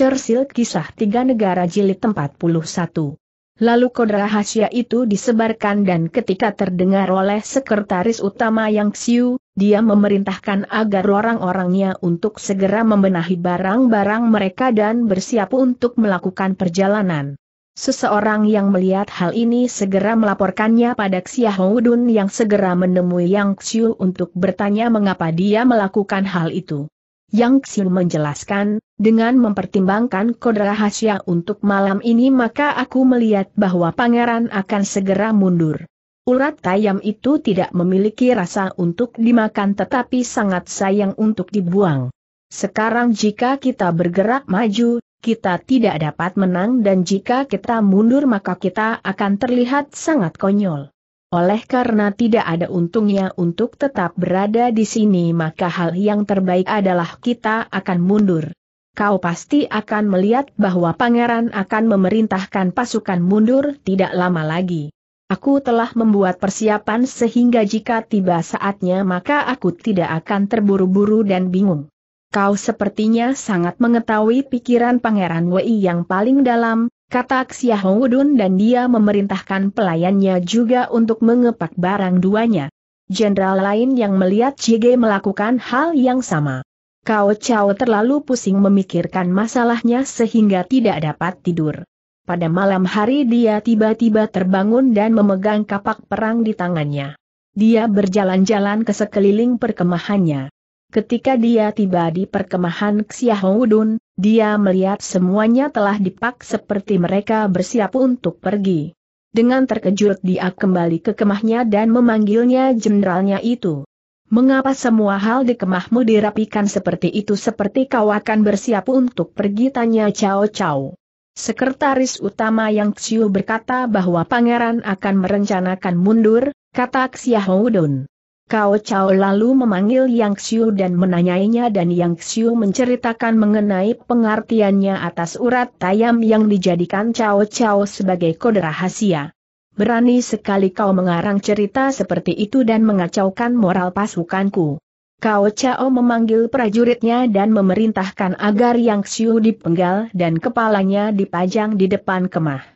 Churchill Kisah Tiga Negara Jilid 41 Lalu kode rahasia itu disebarkan dan ketika terdengar oleh sekretaris utama Yang Xiu, dia memerintahkan agar orang-orangnya untuk segera membenahi barang-barang mereka dan bersiap untuk melakukan perjalanan. Seseorang yang melihat hal ini segera melaporkannya pada Xia Houdun yang segera menemui Yang Xiu untuk bertanya mengapa dia melakukan hal itu. Yang Xiu menjelaskan, dengan mempertimbangkan kode rahasia untuk malam ini maka aku melihat bahwa pangeran akan segera mundur. Urat tayam itu tidak memiliki rasa untuk dimakan tetapi sangat sayang untuk dibuang. Sekarang jika kita bergerak maju, kita tidak dapat menang dan jika kita mundur maka kita akan terlihat sangat konyol. Oleh karena tidak ada untungnya untuk tetap berada di sini maka hal yang terbaik adalah kita akan mundur kau pasti akan melihat bahwa pangeran akan memerintahkan pasukan mundur tidak lama lagi. Aku telah membuat persiapan sehingga jika tiba saatnya maka aku tidak akan terburu-buru dan bingung. Kau sepertinya sangat mengetahui pikiran Pangeran Wei yang paling dalam, kata Xia Hongudun dan dia memerintahkan pelayannya juga untuk mengepak barang duanya. Jenderal lain yang melihat Jige melakukan hal yang sama. Kau Chow terlalu pusing memikirkan masalahnya sehingga tidak dapat tidur. Pada malam hari dia tiba-tiba terbangun dan memegang kapak perang di tangannya. Dia berjalan-jalan ke sekeliling perkemahannya. Ketika dia tiba di perkemahan Xiahoudun, dia melihat semuanya telah dipak seperti mereka bersiap untuk pergi. Dengan terkejut dia kembali ke kemahnya dan memanggilnya jenderalnya itu. Mengapa semua hal di kemahmu dirapikan seperti itu seperti kau akan bersiap untuk pergi tanya Cao Cao. Sekretaris utama Yang Xiu berkata bahwa pangeran akan merencanakan mundur, kata Xiahou Dun. Cao Cao lalu memanggil Yang Xiu dan menanyainya dan Yang Xiu menceritakan mengenai pengertiannya atas urat tayam yang dijadikan Cao Cao sebagai kode rahasia. Berani sekali kau mengarang cerita seperti itu dan mengacaukan moral pasukanku. Kau Cao memanggil prajuritnya dan memerintahkan agar Yang Xiu dipenggal dan kepalanya dipajang di depan kemah.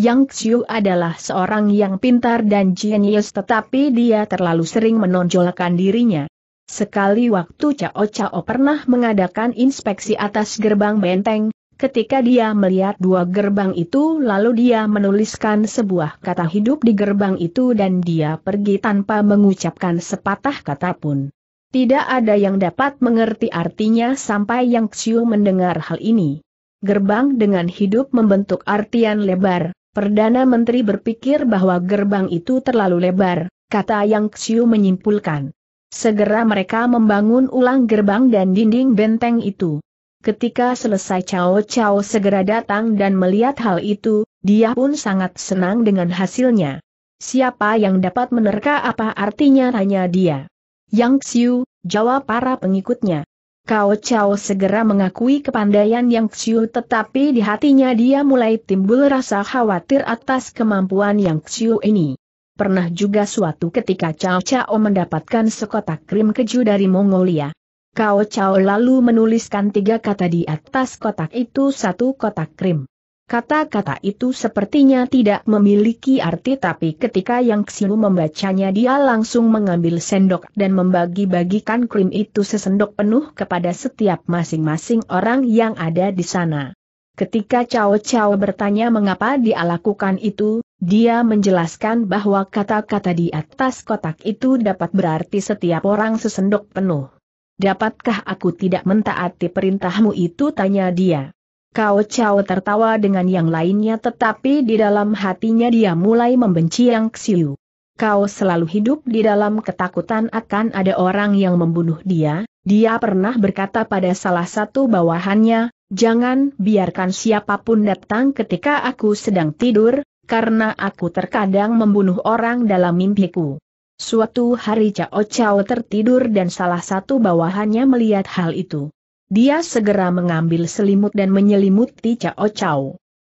Yang Xiu adalah seorang yang pintar dan jenius tetapi dia terlalu sering menonjolkan dirinya. Sekali waktu Cao Cao pernah mengadakan inspeksi atas gerbang benteng, Ketika dia melihat dua gerbang itu lalu dia menuliskan sebuah kata hidup di gerbang itu dan dia pergi tanpa mengucapkan sepatah kata pun. Tidak ada yang dapat mengerti artinya sampai yang Xiu mendengar hal ini. Gerbang dengan hidup membentuk artian lebar, Perdana Menteri berpikir bahwa gerbang itu terlalu lebar, kata yang Xiu menyimpulkan. Segera mereka membangun ulang gerbang dan dinding benteng itu. Ketika selesai Cao Cao segera datang dan melihat hal itu, dia pun sangat senang dengan hasilnya. Siapa yang dapat menerka apa artinya tanya dia. Yang Xiu, jawab para pengikutnya. Cao Cao segera mengakui kepandaian Yang Xiu tetapi di hatinya dia mulai timbul rasa khawatir atas kemampuan Yang Xiu ini. Pernah juga suatu ketika Cao Cao mendapatkan sekotak krim keju dari Mongolia kau Chao lalu menuliskan tiga kata di atas kotak itu satu kotak krim. Kata-kata itu sepertinya tidak memiliki arti tapi ketika Yang Xiu membacanya dia langsung mengambil sendok dan membagi-bagikan krim itu sesendok penuh kepada setiap masing-masing orang yang ada di sana. Ketika Cao Cao bertanya mengapa dia lakukan itu, dia menjelaskan bahwa kata-kata di atas kotak itu dapat berarti setiap orang sesendok penuh. Dapatkah aku tidak mentaati perintahmu itu tanya dia. Kau Cao tertawa dengan yang lainnya tetapi di dalam hatinya dia mulai membenci yang Xiu. Kau selalu hidup di dalam ketakutan akan ada orang yang membunuh dia, dia pernah berkata pada salah satu bawahannya, jangan biarkan siapapun datang ketika aku sedang tidur, karena aku terkadang membunuh orang dalam mimpiku. Suatu hari Cao Cao tertidur dan salah satu bawahannya melihat hal itu. Dia segera mengambil selimut dan menyelimuti Cao Cao.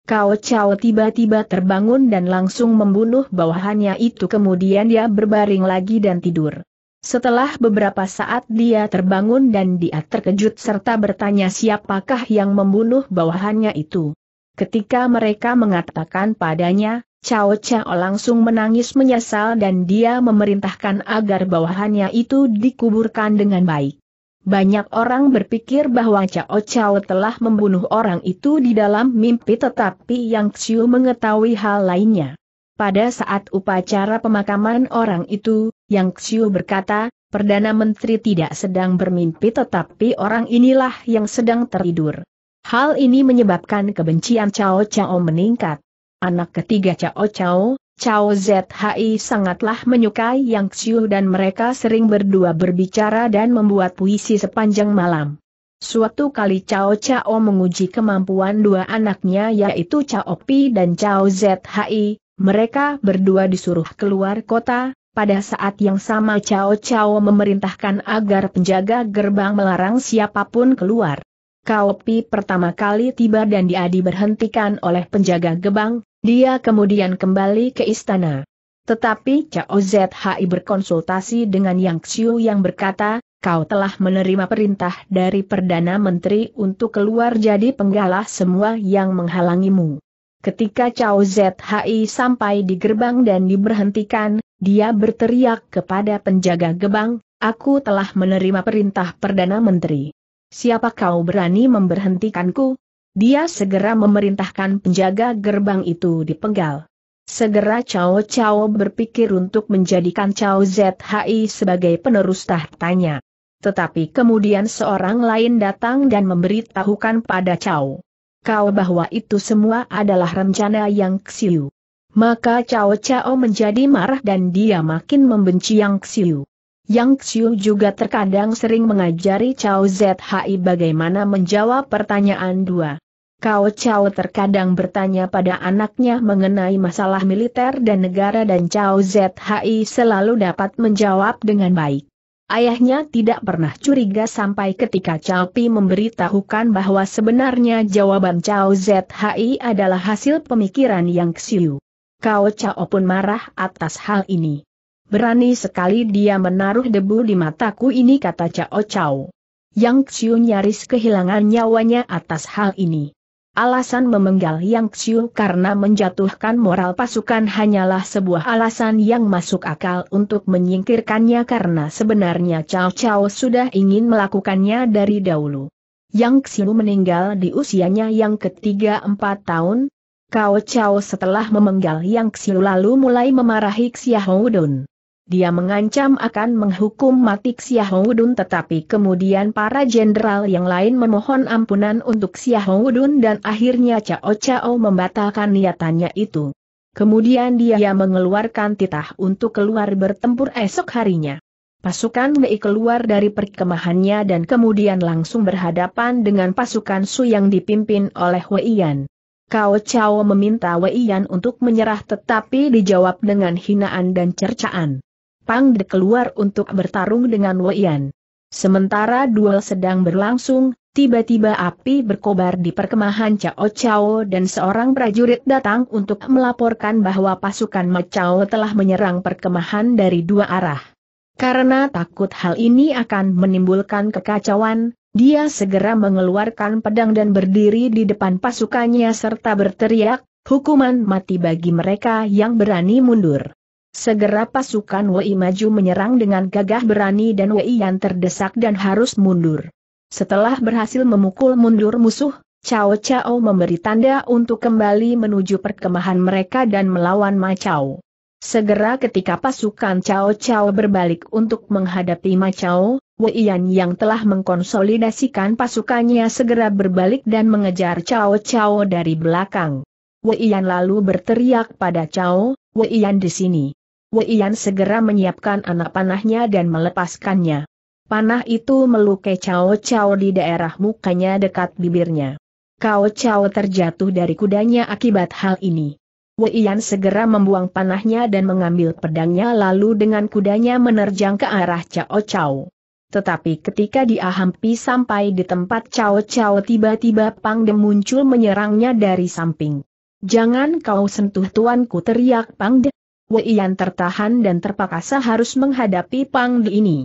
Cao Cao tiba-tiba terbangun dan langsung membunuh bawahannya itu kemudian dia berbaring lagi dan tidur. Setelah beberapa saat dia terbangun dan dia terkejut serta bertanya siapakah yang membunuh bawahannya itu. Ketika mereka mengatakan padanya, Cao Chao langsung menangis menyesal dan dia memerintahkan agar bawahannya itu dikuburkan dengan baik. Banyak orang berpikir bahwa Cao Cao telah membunuh orang itu di dalam mimpi tetapi Yang Xiu mengetahui hal lainnya. Pada saat upacara pemakaman orang itu, Yang Xiu berkata, Perdana Menteri tidak sedang bermimpi tetapi orang inilah yang sedang tertidur. Hal ini menyebabkan kebencian Cao Cao meningkat anak ketiga Cao Cao, Cao Zhi sangatlah menyukai Yang Xiu dan mereka sering berdua berbicara dan membuat puisi sepanjang malam. Suatu kali Cao Cao menguji kemampuan dua anaknya yaitu Cao Pi dan Cao Zhi, mereka berdua disuruh keluar kota, pada saat yang sama Cao Cao memerintahkan agar penjaga gerbang melarang siapapun keluar. Cao Pi pertama kali tiba dan diadi berhentikan oleh penjaga gerbang. Dia kemudian kembali ke istana. Tetapi Cao Zhi berkonsultasi dengan Yang Xiu yang berkata, kau telah menerima perintah dari Perdana Menteri untuk keluar jadi penggalah semua yang menghalangimu. Ketika Cao Zhi sampai di gerbang dan diberhentikan, dia berteriak kepada penjaga gerbang, aku telah menerima perintah Perdana Menteri. Siapa kau berani memberhentikanku? Dia segera memerintahkan penjaga gerbang itu dipenggal. Segera Cao Cao berpikir untuk menjadikan Cao ZHI sebagai penerus tahtanya. Tetapi kemudian seorang lain datang dan memberitahukan pada Cao. Kau bahwa itu semua adalah rencana yang Xiu. Maka Cao Cao menjadi marah dan dia makin membenci Yang Xiu. Yang Xiu juga terkadang sering mengajari Cao ZHI bagaimana menjawab pertanyaan dua. Kau Chao terkadang bertanya pada anaknya mengenai masalah militer dan negara dan Chao ZHI selalu dapat menjawab dengan baik. Ayahnya tidak pernah curiga sampai ketika Chao Pi memberitahukan bahwa sebenarnya jawaban Chao ZHI adalah hasil pemikiran yang ksiu. Kau Chao pun marah atas hal ini. Berani sekali dia menaruh debu di mataku ini kata Cao Cao. Yang Xiu nyaris kehilangan nyawanya atas hal ini. Alasan memenggal Yang Xiu karena menjatuhkan moral pasukan hanyalah sebuah alasan yang masuk akal untuk menyingkirkannya karena sebenarnya Cao Cao sudah ingin melakukannya dari dahulu. Yang Xiu meninggal di usianya yang ketiga empat tahun, Cao Cao setelah memenggal Yang Xiu lalu mulai memarahi Xiahou Dun. Dia mengancam akan menghukum mati Xiaowudun tetapi kemudian para jenderal yang lain memohon ampunan untuk Xiaowudun dan akhirnya Cao Cao membatalkan niatannya itu. Kemudian dia mengeluarkan titah untuk keluar bertempur esok harinya. Pasukan Mei keluar dari perkemahannya dan kemudian langsung berhadapan dengan pasukan Su yang dipimpin oleh Wei Yan. Cao Chao meminta Wei Yan untuk menyerah tetapi dijawab dengan hinaan dan cercaan. Pang De keluar untuk bertarung dengan Wayan. Sementara duel sedang berlangsung, tiba-tiba api berkobar di perkemahan Cao Cao dan seorang prajurit datang untuk melaporkan bahwa pasukan Ma Macao telah menyerang perkemahan dari dua arah. Karena takut hal ini akan menimbulkan kekacauan, dia segera mengeluarkan pedang dan berdiri di depan pasukannya serta berteriak, hukuman mati bagi mereka yang berani mundur. Segera pasukan Wei maju menyerang dengan gagah berani dan Wei Yan terdesak dan harus mundur. Setelah berhasil memukul mundur musuh, Cao Cao memberi tanda untuk kembali menuju perkemahan mereka dan melawan Ma Macau. Segera ketika pasukan Cao Cao berbalik untuk menghadapi Ma Wei Yan yang telah mengkonsolidasikan pasukannya segera berbalik dan mengejar Cao Cao dari belakang. Wei Yan lalu berteriak pada Cao, Yan di sini. Weian segera menyiapkan anak panahnya dan melepaskannya. Panah itu melukai Cao Cao di daerah mukanya dekat bibirnya. Cao Cao terjatuh dari kudanya akibat hal ini. Weian segera membuang panahnya dan mengambil pedangnya lalu dengan kudanya menerjang ke arah Cao Cao. Tetapi ketika dia hampir sampai di tempat Cao Cao tiba-tiba Pangdem muncul menyerangnya dari samping. Jangan kau sentuh tuanku teriak Pangde, Wei Yan tertahan dan terpaksa harus menghadapi Pang Di ini.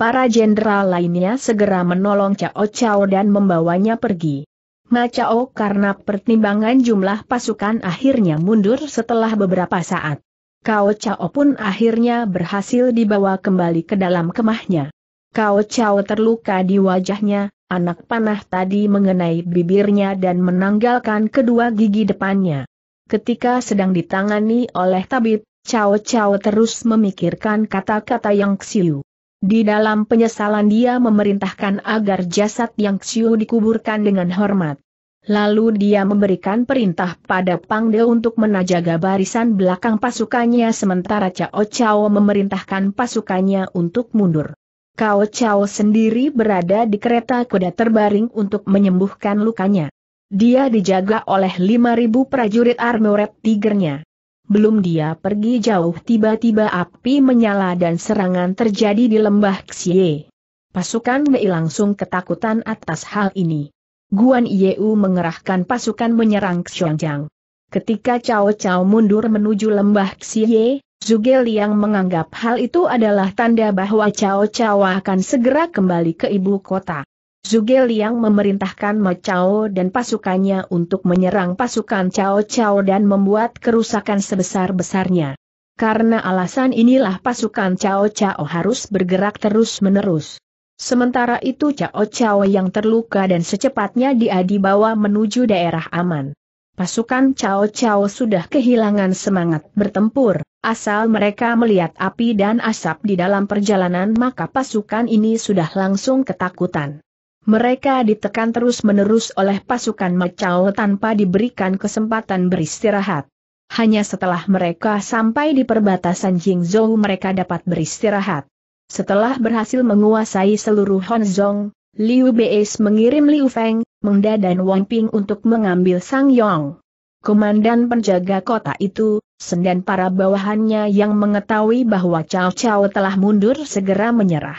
Para jenderal lainnya segera menolong Cao Cao dan membawanya pergi. Ma Cao karena pertimbangan jumlah pasukan akhirnya mundur setelah beberapa saat. Cao Cao pun akhirnya berhasil dibawa kembali ke dalam kemahnya. Cao Cao terluka di wajahnya, anak panah tadi mengenai bibirnya dan menanggalkan kedua gigi depannya. Ketika sedang ditangani oleh tabib, Cao Cao terus memikirkan kata-kata Yang Xiu. Di dalam penyesalan dia memerintahkan agar jasad Yang Xiu dikuburkan dengan hormat. Lalu dia memberikan perintah pada Pangde untuk menajaga barisan belakang pasukannya sementara Cao Cao memerintahkan pasukannya untuk mundur. Cao Cao sendiri berada di kereta kuda terbaring untuk menyembuhkan lukanya. Dia dijaga oleh 5.000 prajurit armored tigernya. Belum dia pergi jauh tiba-tiba api menyala dan serangan terjadi di lembah Xie. Pasukan Mei langsung ketakutan atas hal ini. Guan Yeu mengerahkan pasukan menyerang Xiongjang. Ketika Cao Cao mundur menuju lembah Xie, Zuge Liang menganggap hal itu adalah tanda bahwa Cao Cao akan segera kembali ke ibu kota. Zuge Liang memerintahkan Ma Chao dan pasukannya untuk menyerang pasukan Chao Chao dan membuat kerusakan sebesar-besarnya. Karena alasan inilah pasukan Chao Chao harus bergerak terus-menerus. Sementara itu Cao Chao yang terluka dan secepatnya dia dibawa menuju daerah aman. Pasukan Chao Chao sudah kehilangan semangat bertempur, asal mereka melihat api dan asap di dalam perjalanan maka pasukan ini sudah langsung ketakutan. Mereka ditekan terus-menerus oleh pasukan Mecau tanpa diberikan kesempatan beristirahat. Hanya setelah mereka sampai di perbatasan Jingzhou mereka dapat beristirahat. Setelah berhasil menguasai seluruh Honzong, Liu Beis mengirim Liu Feng, Mengda dan Wang Ping untuk mengambil Sang Yong. Komandan penjaga kota itu, sendan para bawahannya yang mengetahui bahwa Cao Cao telah mundur segera menyerah.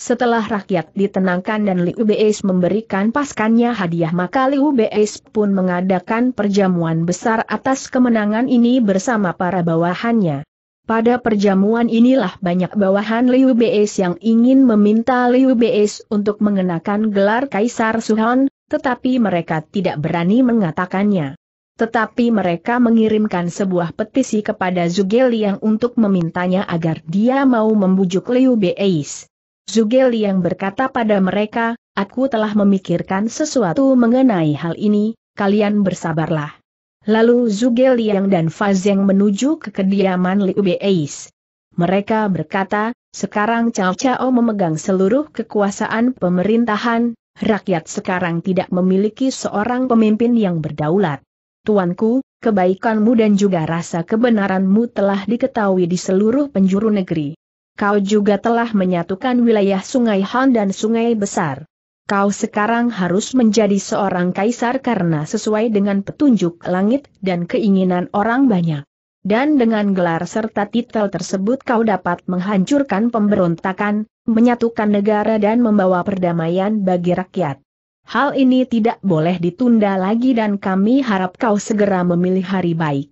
Setelah rakyat ditenangkan dan Liu Beis memberikan paskannya hadiah maka Liu Beis pun mengadakan perjamuan besar atas kemenangan ini bersama para bawahannya. Pada perjamuan inilah banyak bawahan Liu Beis yang ingin meminta Liu Beis untuk mengenakan gelar Kaisar Suhan, tetapi mereka tidak berani mengatakannya. Tetapi mereka mengirimkan sebuah petisi kepada Liang untuk memintanya agar dia mau membujuk Liu Beis. Zugel yang berkata pada mereka, aku telah memikirkan sesuatu mengenai hal ini, kalian bersabarlah. Lalu Zugel yang dan Fazeng menuju ke kediaman Liu Beis. Mereka berkata, sekarang Cao Cao memegang seluruh kekuasaan pemerintahan, rakyat sekarang tidak memiliki seorang pemimpin yang berdaulat. Tuanku, kebaikanmu dan juga rasa kebenaranmu telah diketahui di seluruh penjuru negeri. Kau juga telah menyatukan wilayah Sungai Han dan Sungai Besar. Kau sekarang harus menjadi seorang kaisar karena sesuai dengan petunjuk langit dan keinginan orang banyak. Dan dengan gelar serta titel tersebut kau dapat menghancurkan pemberontakan, menyatukan negara dan membawa perdamaian bagi rakyat. Hal ini tidak boleh ditunda lagi dan kami harap kau segera memilih hari baik.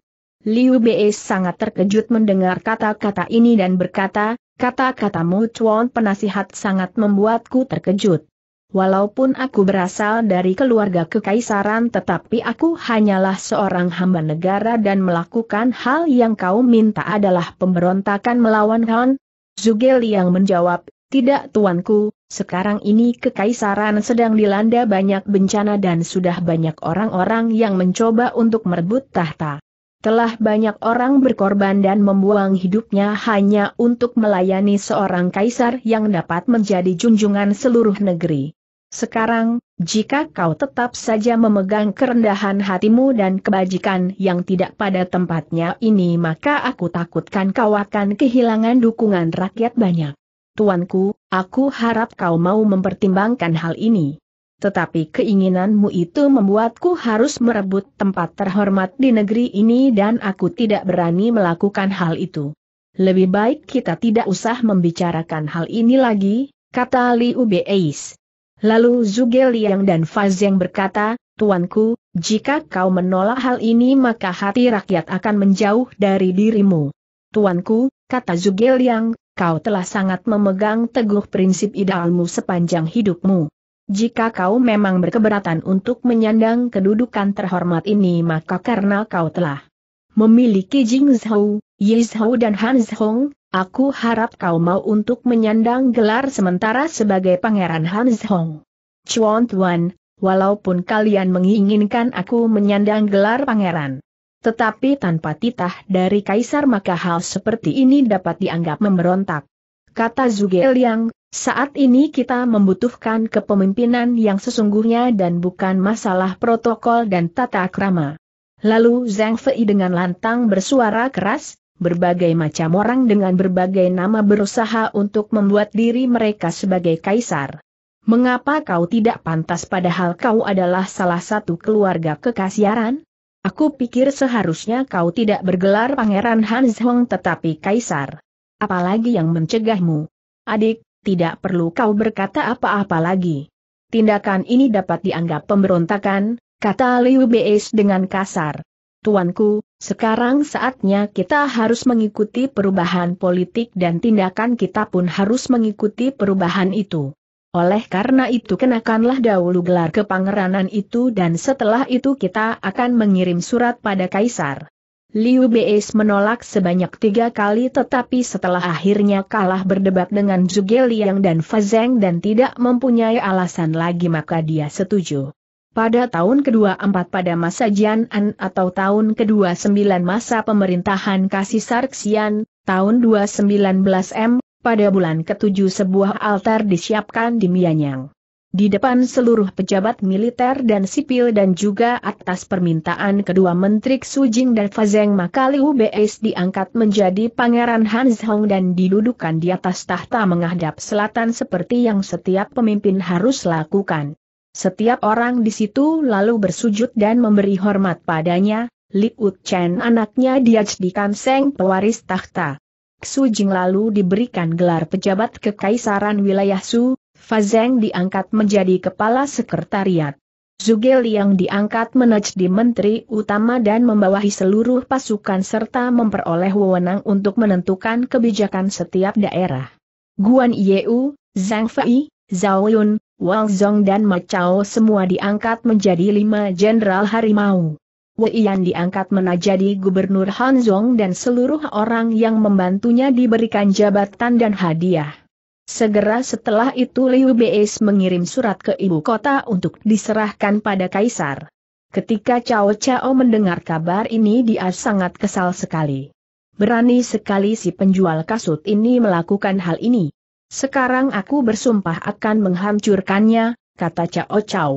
Liu Bei sangat terkejut mendengar kata-kata ini dan berkata, Kata-katamu Chuan penasihat sangat membuatku terkejut. Walaupun aku berasal dari keluarga kekaisaran tetapi aku hanyalah seorang hamba negara dan melakukan hal yang kau minta adalah pemberontakan melawan Han. Zugel yang menjawab, tidak tuanku, sekarang ini kekaisaran sedang dilanda banyak bencana dan sudah banyak orang-orang yang mencoba untuk merebut tahta. Telah banyak orang berkorban dan membuang hidupnya hanya untuk melayani seorang kaisar yang dapat menjadi junjungan seluruh negeri. Sekarang, jika kau tetap saja memegang kerendahan hatimu dan kebajikan yang tidak pada tempatnya ini maka aku takutkan kau akan kehilangan dukungan rakyat banyak. Tuanku, aku harap kau mau mempertimbangkan hal ini tetapi keinginanmu itu membuatku harus merebut tempat terhormat di negeri ini dan aku tidak berani melakukan hal itu. Lebih baik kita tidak usah membicarakan hal ini lagi, kata Liu Beis. Lalu Zuge Liang dan Fazeng berkata, Tuanku, jika kau menolak hal ini maka hati rakyat akan menjauh dari dirimu. Tuanku, kata Zuge Liang, kau telah sangat memegang teguh prinsip idealmu sepanjang hidupmu. Jika kau memang berkeberatan untuk menyandang kedudukan terhormat ini maka karena kau telah memiliki Jing Zhou, Yi Zhou dan Han Zhong, aku harap kau mau untuk menyandang gelar sementara sebagai pangeran Han Zhong. Chuan Tuan, walaupun kalian menginginkan aku menyandang gelar pangeran. Tetapi tanpa titah dari kaisar maka hal seperti ini dapat dianggap memberontak. Kata Zuge Liang, saat ini kita membutuhkan kepemimpinan yang sesungguhnya dan bukan masalah protokol dan tata krama. Lalu Zhang Fei dengan lantang bersuara keras, berbagai macam orang dengan berbagai nama berusaha untuk membuat diri mereka sebagai kaisar. Mengapa kau tidak pantas padahal kau adalah salah satu keluarga kekasiaran? Aku pikir seharusnya kau tidak bergelar pangeran Hans Hong tetapi kaisar. Apalagi yang mencegahmu? Adik, tidak perlu kau berkata apa-apa lagi. Tindakan ini dapat dianggap pemberontakan, kata Liu Beis dengan kasar. Tuanku, sekarang saatnya kita harus mengikuti perubahan politik dan tindakan kita pun harus mengikuti perubahan itu. Oleh karena itu kenakanlah dahulu gelar kepangeranan itu dan setelah itu kita akan mengirim surat pada Kaisar. Liu Beis menolak sebanyak tiga kali tetapi setelah akhirnya kalah berdebat dengan Zhuge Liang dan Fazeng dan tidak mempunyai alasan lagi maka dia setuju. Pada tahun kedua empat pada masa Jian'an atau tahun kedua sembilan masa pemerintahan Kasisar Xian, tahun 219 M, pada bulan ketujuh sebuah altar disiapkan di Mianyang. Di depan seluruh pejabat militer dan sipil dan juga atas permintaan kedua menteri Sujing dan Fazeng maka Liu Beis diangkat menjadi pangeran Hanzhong dan didudukan di atas tahta menghadap selatan seperti yang setiap pemimpin harus lakukan. Setiap orang di situ lalu bersujud dan memberi hormat padanya, Liu Chen anaknya diajadikan Seng pewaris tahta. Su Jing lalu diberikan gelar pejabat kekaisaran wilayah Su, Fazeng diangkat menjadi kepala sekretariat. Zugel yang diangkat menjadi menteri utama dan membawahi seluruh pasukan serta memperoleh wewenang untuk menentukan kebijakan setiap daerah. Guan Yeu, Zhang Fei, Zhao Yun, Wang Zhong dan Ma Chao semua diangkat menjadi lima jenderal harimau. Wei Yan diangkat menjadi gubernur Hanzhong dan seluruh orang yang membantunya diberikan jabatan dan hadiah. Segera setelah itu Liu Beis mengirim surat ke ibu kota untuk diserahkan pada Kaisar. Ketika Cao Cao mendengar kabar ini dia sangat kesal sekali. Berani sekali si penjual kasut ini melakukan hal ini. Sekarang aku bersumpah akan menghancurkannya, kata Cao Cao.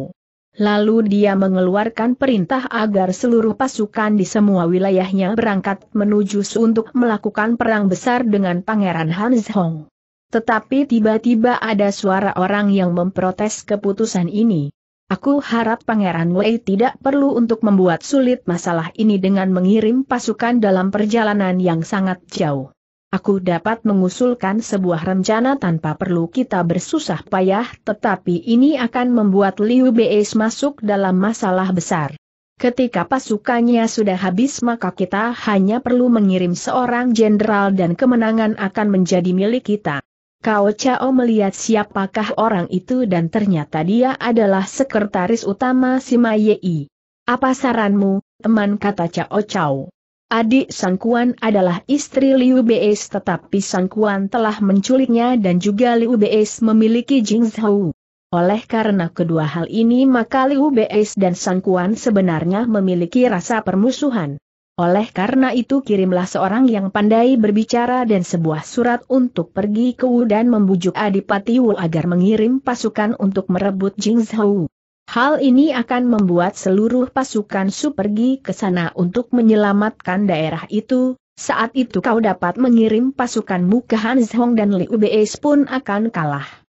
Lalu dia mengeluarkan perintah agar seluruh pasukan di semua wilayahnya berangkat menuju untuk melakukan perang besar dengan Pangeran Hans Hong. Tetapi tiba-tiba ada suara orang yang memprotes keputusan ini. Aku harap Pangeran Wei tidak perlu untuk membuat sulit masalah ini dengan mengirim pasukan dalam perjalanan yang sangat jauh. Aku dapat mengusulkan sebuah rencana tanpa perlu kita bersusah payah tetapi ini akan membuat Liu Beis masuk dalam masalah besar. Ketika pasukannya sudah habis maka kita hanya perlu mengirim seorang jenderal dan kemenangan akan menjadi milik kita. Kao Chao melihat siapakah orang itu dan ternyata dia adalah sekretaris utama Sima Yei. Apa saranmu, teman kata Chao Chao? Adik Kuan adalah istri Liu Beis tetapi Kuan telah menculiknya dan juga Liu Beis memiliki Jing Zhou. Oleh karena kedua hal ini maka Liu Beis dan Kuan sebenarnya memiliki rasa permusuhan. Oleh karena itu kirimlah seorang yang pandai berbicara dan sebuah surat untuk pergi ke Wu dan membujuk Adipati Wu agar mengirim pasukan untuk merebut Jingzhou. Hal ini akan membuat seluruh pasukan Su pergi ke sana untuk menyelamatkan daerah itu, saat itu kau dapat mengirim pasukanmu ke Hanzhong dan Liu Bei pun akan kalah.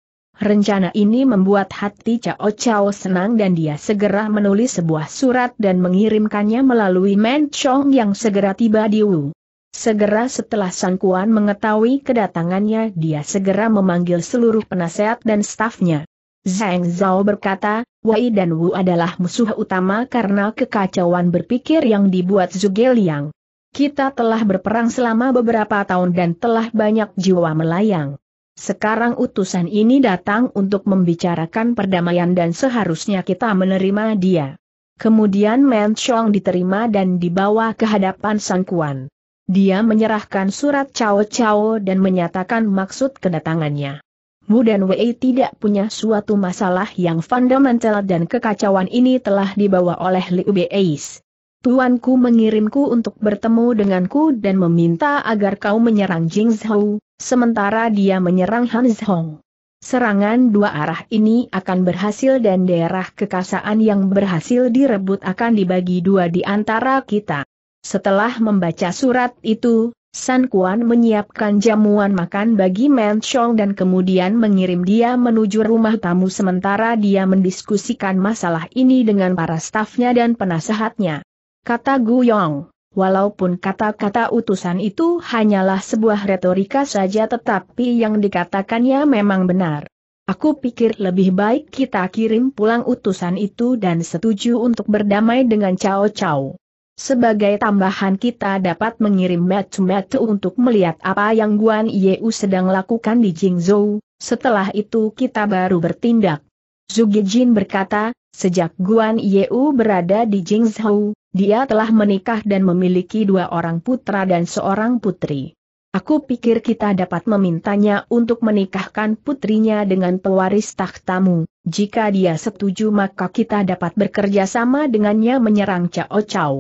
Rencana ini membuat hati Cao Cao senang dan dia segera menulis sebuah surat dan mengirimkannya melalui Men Chong yang segera tiba di Wu. Segera setelah Sang Kuan mengetahui kedatangannya dia segera memanggil seluruh penasehat dan stafnya. Zhang Zhao berkata, Wei dan Wu adalah musuh utama karena kekacauan berpikir yang dibuat Zhuge Liang. Kita telah berperang selama beberapa tahun dan telah banyak jiwa melayang. Sekarang utusan ini datang untuk membicarakan perdamaian dan seharusnya kita menerima dia. Kemudian Menchong diterima dan dibawa ke hadapan Sang Kuan. Dia menyerahkan surat Cao Cao dan menyatakan maksud kedatangannya. Mu dan Wei tidak punya suatu masalah yang fundamental dan kekacauan ini telah dibawa oleh Liu Beis. Tuanku mengirimku untuk bertemu denganku dan meminta agar kau menyerang Jing Zhou, sementara dia menyerang Han Zhong. Serangan dua arah ini akan berhasil dan daerah kekasaan yang berhasil direbut akan dibagi dua di antara kita. Setelah membaca surat itu, San Kuan menyiapkan jamuan makan bagi Chong dan kemudian mengirim dia menuju rumah tamu sementara dia mendiskusikan masalah ini dengan para stafnya dan penasehatnya kata Gu Yong, Walaupun kata-kata utusan itu hanyalah sebuah retorika saja tetapi yang dikatakannya memang benar. Aku pikir lebih baik kita kirim pulang utusan itu dan setuju untuk berdamai dengan Cao Cao. Sebagai tambahan kita dapat mengirim metu-metu untuk melihat apa yang Guan Yeu sedang lakukan di Jingzhou, setelah itu kita baru bertindak. Zugijin berkata, sejak Guan Yeu berada di Jingzhou, dia telah menikah dan memiliki dua orang putra dan seorang putri. Aku pikir kita dapat memintanya untuk menikahkan putrinya dengan pewaris tahtamu. Jika dia setuju maka kita dapat bekerja sama dengannya menyerang Cao Cao.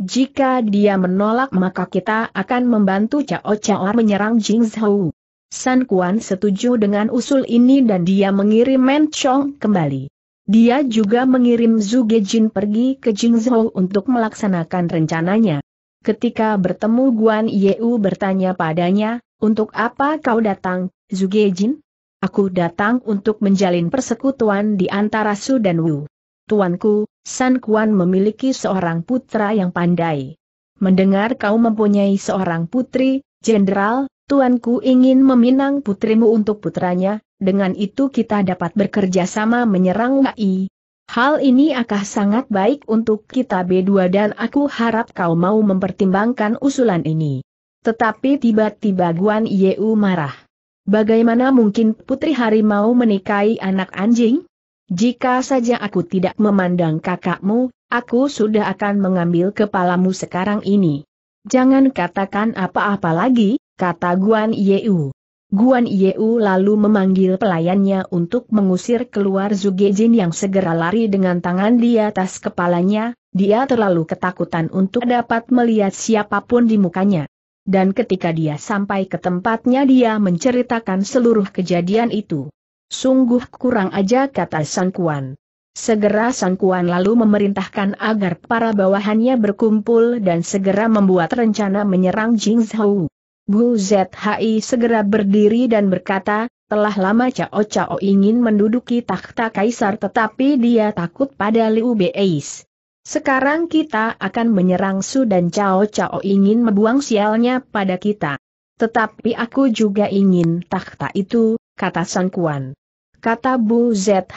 Jika dia menolak maka kita akan membantu Cao Cao menyerang Jing Zhou. San Kuan setuju dengan usul ini dan dia mengirim Men Chong kembali. Dia juga mengirim Zhu Gejin pergi ke Jingzhou untuk melaksanakan rencananya. Ketika bertemu Guan Yeu bertanya padanya, untuk apa kau datang, Zhu Gejin? Aku datang untuk menjalin persekutuan di antara Su dan Wu. Tuanku, San Kuan memiliki seorang putra yang pandai. Mendengar kau mempunyai seorang putri, Jenderal, Tuanku ingin meminang putrimu untuk putranya, dengan itu kita dapat bekerja sama menyerang Wai. Hal ini akan sangat baik untuk kita B2 dan aku harap kau mau mempertimbangkan usulan ini. Tetapi tiba-tiba Guan Yeu marah. Bagaimana mungkin Putri Harimau menikahi anak anjing? Jika saja aku tidak memandang kakakmu, aku sudah akan mengambil kepalamu sekarang ini. Jangan katakan apa-apa lagi, kata Guan Yeu. Guan Yeu lalu memanggil pelayannya untuk mengusir keluar Zuge Jin yang segera lari dengan tangan di atas kepalanya, dia terlalu ketakutan untuk dapat melihat siapapun di mukanya. Dan ketika dia sampai ke tempatnya dia menceritakan seluruh kejadian itu. Sungguh kurang aja kata Sang Kuan. Segera Sang Kuan lalu memerintahkan agar para bawahannya berkumpul dan segera membuat rencana menyerang Jing Zhou. Bu Zhi segera berdiri dan berkata, telah lama Cao Cao ingin menduduki takhta kaisar tetapi dia takut pada Liu Beis. Sekarang kita akan menyerang Su dan Cao Cao ingin membuang sialnya pada kita. Tetapi aku juga ingin takhta itu, kata Sang Kuan. Kata Bu Zhi,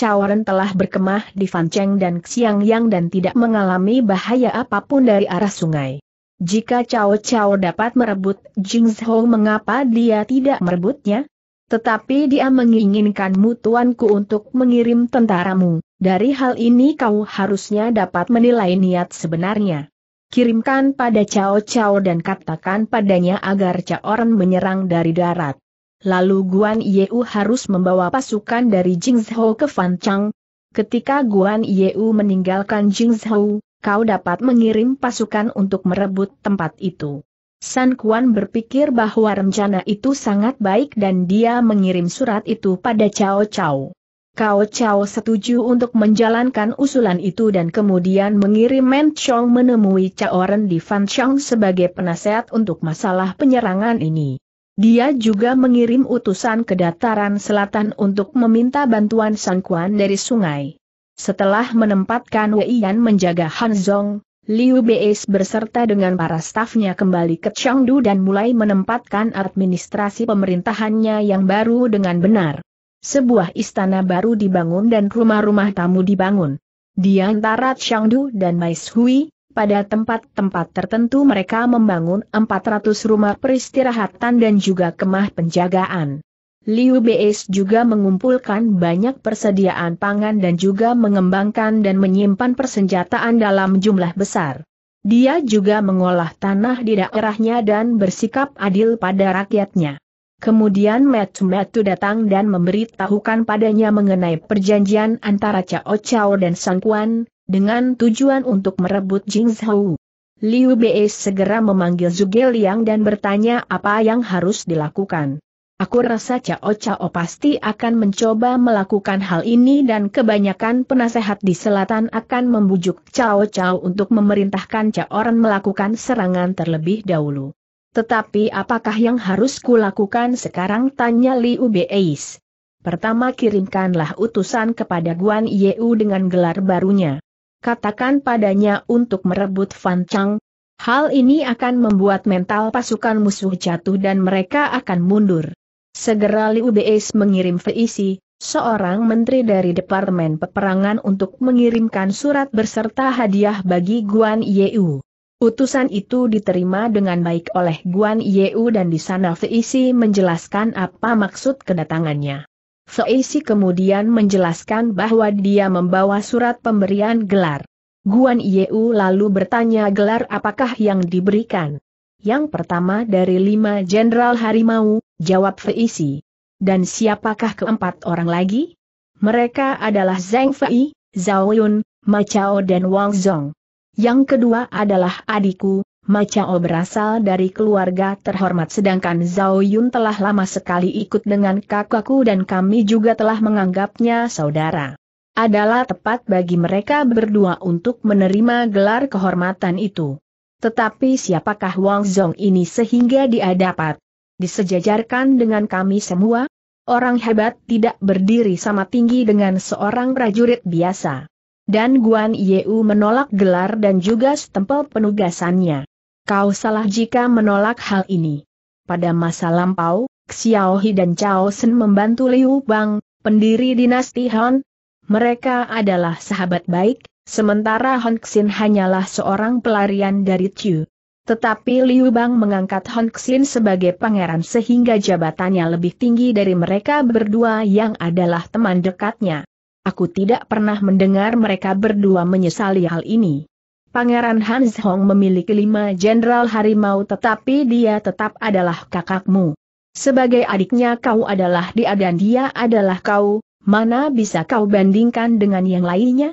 Ren telah berkemah di Fancheng dan Xiangyang dan tidak mengalami bahaya apapun dari arah sungai. Jika Cao Cao dapat merebut Jing Zhou mengapa dia tidak merebutnya? Tetapi dia menginginkan mutuanku untuk mengirim tentaramu, dari hal ini kau harusnya dapat menilai niat sebenarnya. Kirimkan pada Cao Cao dan katakan padanya agar Ren menyerang dari darat. Lalu Guan Yeu harus membawa pasukan dari Jing Jingzhou ke Fanchang, Ketika Guan Yeu meninggalkan Jing Jingzhou, kau dapat mengirim pasukan untuk merebut tempat itu. San Kuan berpikir bahwa rencana itu sangat baik dan dia mengirim surat itu pada Cao Cao. Cao Cao setuju untuk menjalankan usulan itu dan kemudian mengirim Men Chong menemui Cao Ren di Fan Chong sebagai penasehat untuk masalah penyerangan ini. Dia juga mengirim utusan ke dataran selatan untuk meminta bantuan San Kuan dari sungai. Setelah menempatkan Wei Yan menjaga Han Zong, Liu Beis berserta dengan para stafnya kembali ke Chengdu dan mulai menempatkan administrasi pemerintahannya yang baru dengan benar. Sebuah istana baru dibangun dan rumah-rumah tamu dibangun. Di antara Chengdu dan Maishui, pada tempat-tempat tertentu mereka membangun 400 rumah peristirahatan dan juga kemah penjagaan. Liu Beis juga mengumpulkan banyak persediaan pangan dan juga mengembangkan dan menyimpan persenjataan dalam jumlah besar. Dia juga mengolah tanah di daerahnya dan bersikap adil pada rakyatnya. Kemudian Metu-Metu datang dan memberitahukan padanya mengenai perjanjian antara Cao Cao dan Sang Quan, dengan tujuan untuk merebut Jing Zhao. Liu Bei segera memanggil Zhuge Liang dan bertanya apa yang harus dilakukan. Aku rasa Cao Cao pasti akan mencoba melakukan hal ini dan kebanyakan penasehat di selatan akan membujuk Cao Cao untuk memerintahkan Cao Ren melakukan serangan terlebih dahulu. Tetapi apakah yang harus kulakukan sekarang tanya Liu Beis. Pertama kirimkanlah utusan kepada Guan Yeu dengan gelar barunya. Katakan padanya untuk merebut Fan Chang. Hal ini akan membuat mental pasukan musuh jatuh dan mereka akan mundur. Segera Liu Beis mengirim Feisi, seorang menteri dari Departemen Peperangan untuk mengirimkan surat berserta hadiah bagi Guan Yeu. Utusan itu diterima dengan baik oleh Guan Yeu dan di sana Feisi menjelaskan apa maksud kedatangannya. Feisi kemudian menjelaskan bahwa dia membawa surat pemberian gelar. Guan Yeu lalu bertanya gelar apakah yang diberikan. Yang pertama dari lima Jenderal Harimau, jawab Feisi. Dan siapakah keempat orang lagi? Mereka adalah Zeng Fei, Zhao Yun, Ma Chao dan Wang Zhong. Yang kedua adalah adikku, Ma Chao berasal dari keluarga terhormat sedangkan Zhao Yun telah lama sekali ikut dengan kakakku dan kami juga telah menganggapnya saudara. Adalah tepat bagi mereka berdua untuk menerima gelar kehormatan itu. Tetapi siapakah Wang Zong ini sehingga dia dapat disejajarkan dengan kami semua? Orang hebat tidak berdiri sama tinggi dengan seorang prajurit biasa. Dan Guan Yeu menolak gelar dan juga stempel penugasannya. Kau salah jika menolak hal ini. Pada masa lampau, Xiao Xiaohi dan Chao Sen membantu Liu Bang, pendiri dinasti Han. Mereka adalah sahabat baik, Sementara Hon Xin hanyalah seorang pelarian dari Chu. Tetapi Liu Bang mengangkat Hon Xin sebagai pangeran sehingga jabatannya lebih tinggi dari mereka berdua yang adalah teman dekatnya. Aku tidak pernah mendengar mereka berdua menyesali hal ini. Pangeran Hans Hong memiliki lima jenderal harimau tetapi dia tetap adalah kakakmu. Sebagai adiknya kau adalah dia dan dia adalah kau, mana bisa kau bandingkan dengan yang lainnya?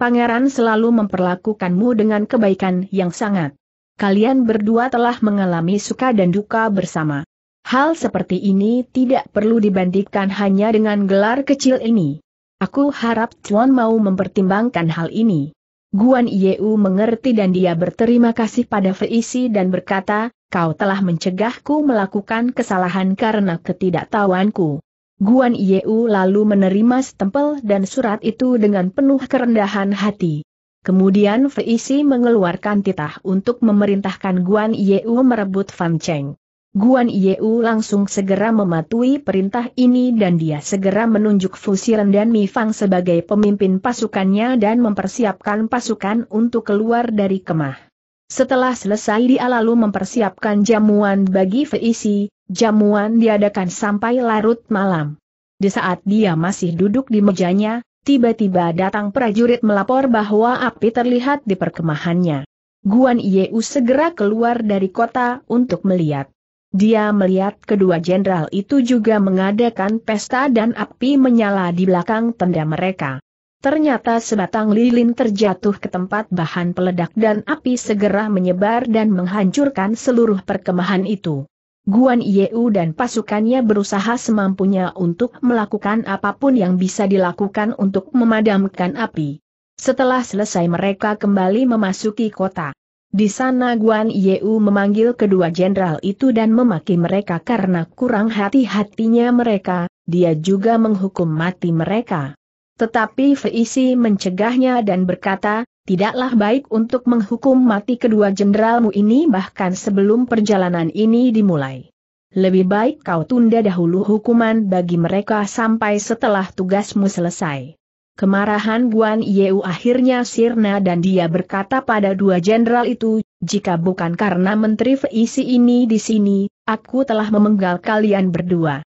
Pangeran selalu memperlakukanmu dengan kebaikan yang sangat. Kalian berdua telah mengalami suka dan duka bersama. Hal seperti ini tidak perlu dibandingkan hanya dengan gelar kecil ini. Aku harap Chuan mau mempertimbangkan hal ini. Guan Yeu mengerti dan dia berterima kasih pada Feisi dan berkata, kau telah mencegahku melakukan kesalahan karena ketidaktahuanku. Guan Yeu lalu menerima stempel dan surat itu dengan penuh kerendahan hati. Kemudian Feisi mengeluarkan titah untuk memerintahkan Guan Yeu merebut Fan Cheng. Guan Yeu langsung segera mematuhi perintah ini dan dia segera menunjuk Fusiren dan Mi Fang sebagai pemimpin pasukannya dan mempersiapkan pasukan untuk keluar dari kemah. Setelah selesai dia lalu mempersiapkan jamuan bagi Feisi, jamuan diadakan sampai larut malam. Di saat dia masih duduk di mejanya, tiba-tiba datang prajurit melapor bahwa api terlihat di perkemahannya. Guan Yeu segera keluar dari kota untuk melihat. Dia melihat kedua jenderal itu juga mengadakan pesta dan api menyala di belakang tenda mereka. Ternyata sebatang lilin terjatuh ke tempat bahan peledak dan api segera menyebar dan menghancurkan seluruh perkemahan itu. Guan Yeu dan pasukannya berusaha semampunya untuk melakukan apapun yang bisa dilakukan untuk memadamkan api. Setelah selesai mereka kembali memasuki kota. Di sana Guan Yeu memanggil kedua jenderal itu dan memaki mereka karena kurang hati-hatinya mereka, dia juga menghukum mati mereka. Tetapi Feisi mencegahnya dan berkata, tidaklah baik untuk menghukum mati kedua jenderalmu ini bahkan sebelum perjalanan ini dimulai. Lebih baik kau tunda dahulu hukuman bagi mereka sampai setelah tugasmu selesai. Kemarahan Guan Yeu akhirnya sirna dan dia berkata pada dua jenderal itu, jika bukan karena Menteri Feisi ini di sini, aku telah memenggal kalian berdua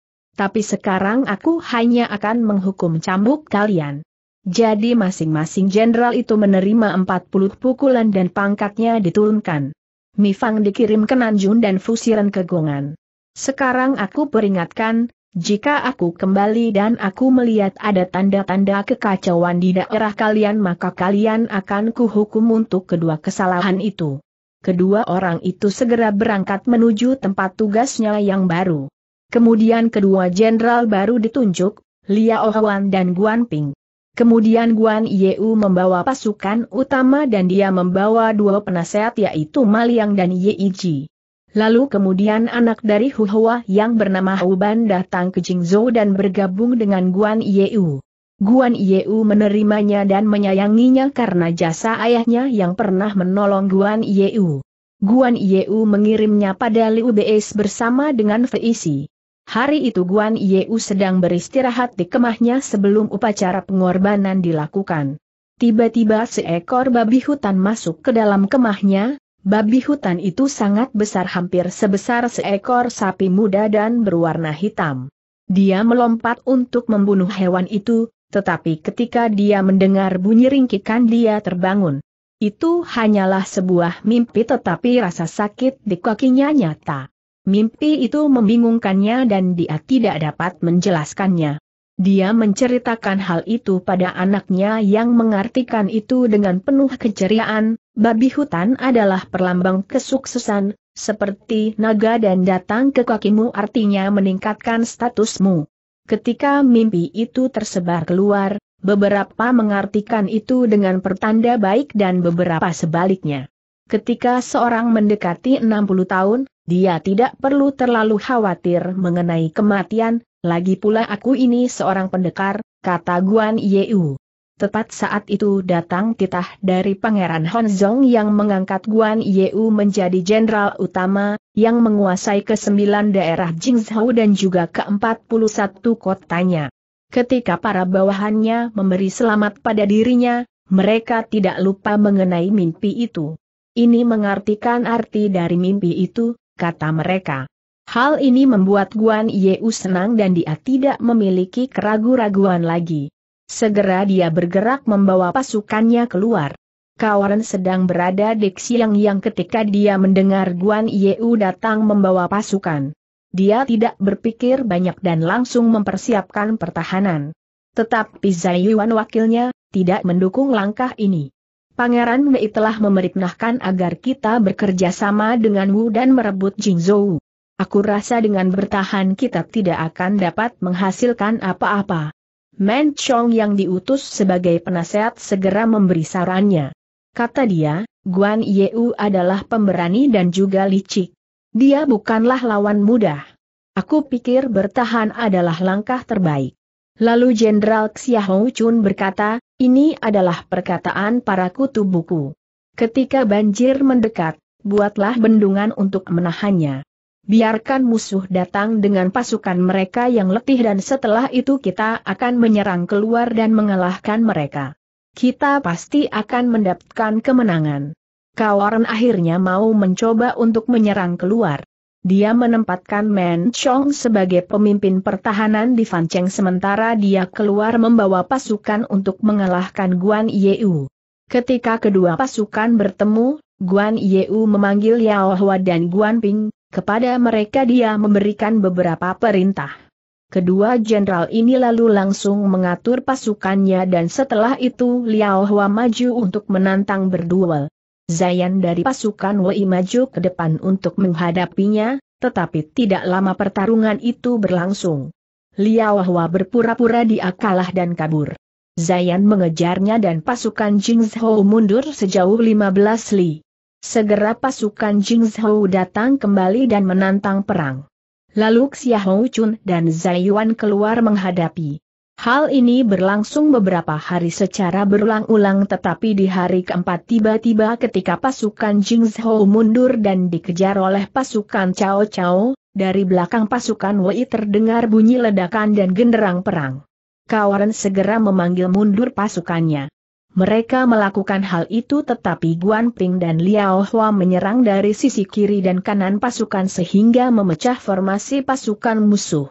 tapi sekarang aku hanya akan menghukum cambuk kalian. Jadi masing-masing jenderal itu menerima 40 pukulan dan pangkatnya diturunkan. Mifang dikirim ke Nanjun dan Fusiren ke Gongan. Sekarang aku peringatkan, jika aku kembali dan aku melihat ada tanda-tanda kekacauan di daerah kalian maka kalian akan kuhukum untuk kedua kesalahan itu. Kedua orang itu segera berangkat menuju tempat tugasnya yang baru. Kemudian kedua jenderal baru ditunjuk, Liao Huan dan Guan Ping. Kemudian Guan Yeu membawa pasukan utama dan dia membawa dua penasehat yaitu Maliang dan Yeiji. Lalu kemudian anak dari Huhua yang bernama Ban datang ke Jingzhou dan bergabung dengan Guan Yeu. Guan Yeu menerimanya dan menyayanginya karena jasa ayahnya yang pernah menolong Guan Yeu. Guan Yeu mengirimnya pada Liu Bei bersama dengan Fei Feisi. Hari itu Guan Yeu sedang beristirahat di kemahnya sebelum upacara pengorbanan dilakukan. Tiba-tiba seekor babi hutan masuk ke dalam kemahnya, babi hutan itu sangat besar hampir sebesar seekor sapi muda dan berwarna hitam. Dia melompat untuk membunuh hewan itu, tetapi ketika dia mendengar bunyi ringkikan dia terbangun. Itu hanyalah sebuah mimpi tetapi rasa sakit di kakinya nyata. Mimpi itu membingungkannya dan dia tidak dapat menjelaskannya. Dia menceritakan hal itu pada anaknya yang mengartikan itu dengan penuh keceriaan, babi hutan adalah perlambang kesuksesan, seperti naga dan datang ke kakimu artinya meningkatkan statusmu. Ketika mimpi itu tersebar keluar, beberapa mengartikan itu dengan pertanda baik dan beberapa sebaliknya. Ketika seorang mendekati 60 tahun, dia tidak perlu terlalu khawatir mengenai kematian, lagi pula aku ini seorang pendekar, kata Guan Yeu. Tepat saat itu datang titah dari Pangeran Honzong yang mengangkat Guan Yeu menjadi jenderal utama, yang menguasai kesembilan daerah Jingzhou dan juga ke satu kotanya. Ketika para bawahannya memberi selamat pada dirinya, mereka tidak lupa mengenai mimpi itu ini mengartikan arti dari mimpi itu, kata mereka. Hal ini membuat Guan Yeu senang dan dia tidak memiliki keraguan-raguan lagi. Segera dia bergerak membawa pasukannya keluar. Kawaran sedang berada di Xiang yang ketika dia mendengar Guan Yeu datang membawa pasukan. Dia tidak berpikir banyak dan langsung mempersiapkan pertahanan. Tetapi Zai Yuan wakilnya, tidak mendukung langkah ini. Pangeran Mei telah memerintahkan agar kita bekerja sama dengan Wu dan merebut Jingzhou. Aku rasa dengan bertahan kita tidak akan dapat menghasilkan apa-apa. Men Chong yang diutus sebagai penasehat segera memberi sarannya. Kata dia, Guan Yeu adalah pemberani dan juga licik. Dia bukanlah lawan mudah. Aku pikir bertahan adalah langkah terbaik. Lalu Jenderal Xiahou Chun berkata, ini adalah perkataan para kutu buku. Ketika banjir mendekat, buatlah bendungan untuk menahannya. Biarkan musuh datang dengan pasukan mereka yang letih dan setelah itu kita akan menyerang keluar dan mengalahkan mereka. Kita pasti akan mendapatkan kemenangan. Kawaran akhirnya mau mencoba untuk menyerang keluar. Dia menempatkan Men Chong sebagai pemimpin pertahanan di Fancheng sementara dia keluar membawa pasukan untuk mengalahkan Guan Yeu. Ketika kedua pasukan bertemu, Guan Yeu memanggil Yao Hua dan Guan Ping, kepada mereka dia memberikan beberapa perintah. Kedua jenderal ini lalu langsung mengatur pasukannya dan setelah itu Liao Hua maju untuk menantang berduel. Zayan dari pasukan Wei maju ke depan untuk menghadapinya, tetapi tidak lama pertarungan itu berlangsung. Liao Hua berpura-pura dia kalah dan kabur. Zayan mengejarnya dan pasukan Jing Zhou mundur sejauh 15 li. Segera pasukan Jing Zhou datang kembali dan menantang perang. Lalu Xiahou Chun dan Zayuan keluar menghadapi. Hal ini berlangsung beberapa hari secara berulang-ulang tetapi di hari keempat tiba-tiba ketika pasukan Jing Zhou mundur dan dikejar oleh pasukan Cao Cao, dari belakang pasukan Wei terdengar bunyi ledakan dan genderang perang. Kawaran segera memanggil mundur pasukannya. Mereka melakukan hal itu tetapi Guan Ping dan Liao Hua menyerang dari sisi kiri dan kanan pasukan sehingga memecah formasi pasukan musuh.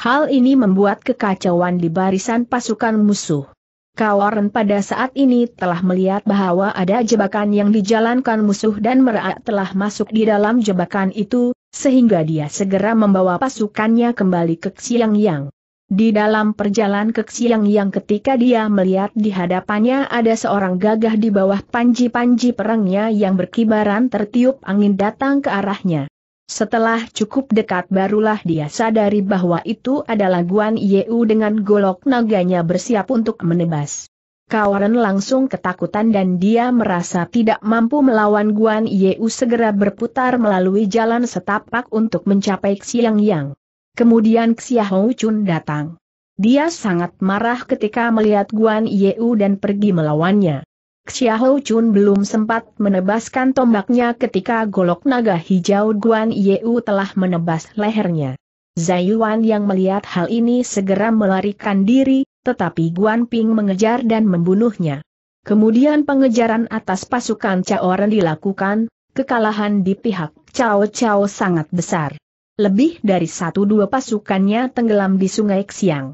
Hal ini membuat kekacauan di barisan pasukan musuh. Kawaran pada saat ini telah melihat bahwa ada jebakan yang dijalankan musuh dan Merak telah masuk di dalam jebakan itu, sehingga dia segera membawa pasukannya kembali ke Xiang Yang. Di dalam perjalanan ke Xiang Yang ketika dia melihat di hadapannya ada seorang gagah di bawah panji-panji perangnya yang berkibaran tertiup angin datang ke arahnya. Setelah cukup dekat barulah dia sadari bahwa itu adalah Guan Yeu dengan golok naganya bersiap untuk menebas. Kawaran langsung ketakutan dan dia merasa tidak mampu melawan Guan Yeu segera berputar melalui jalan setapak untuk mencapai Xiang Yang. Kemudian Xia Hou Chun datang. Dia sangat marah ketika melihat Guan Yeu dan pergi melawannya. Xiahou Chun belum sempat menebaskan tombaknya ketika golok naga hijau Guan Yeu telah menebas lehernya. Zayuan yang melihat hal ini segera melarikan diri, tetapi Guan Ping mengejar dan membunuhnya. Kemudian pengejaran atas pasukan Cao Ren dilakukan, kekalahan di pihak Cao Cao sangat besar. Lebih dari satu dua pasukannya tenggelam di sungai Xiang.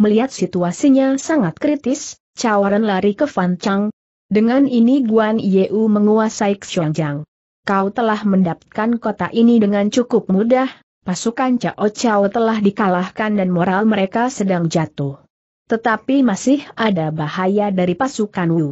Melihat situasinya sangat kritis, Cao Ren lari ke Fan Chang. Dengan ini Guan Yeu menguasai Xiongjiang. Kau telah mendapatkan kota ini dengan cukup mudah, pasukan Cao Cao telah dikalahkan dan moral mereka sedang jatuh. Tetapi masih ada bahaya dari pasukan Wu.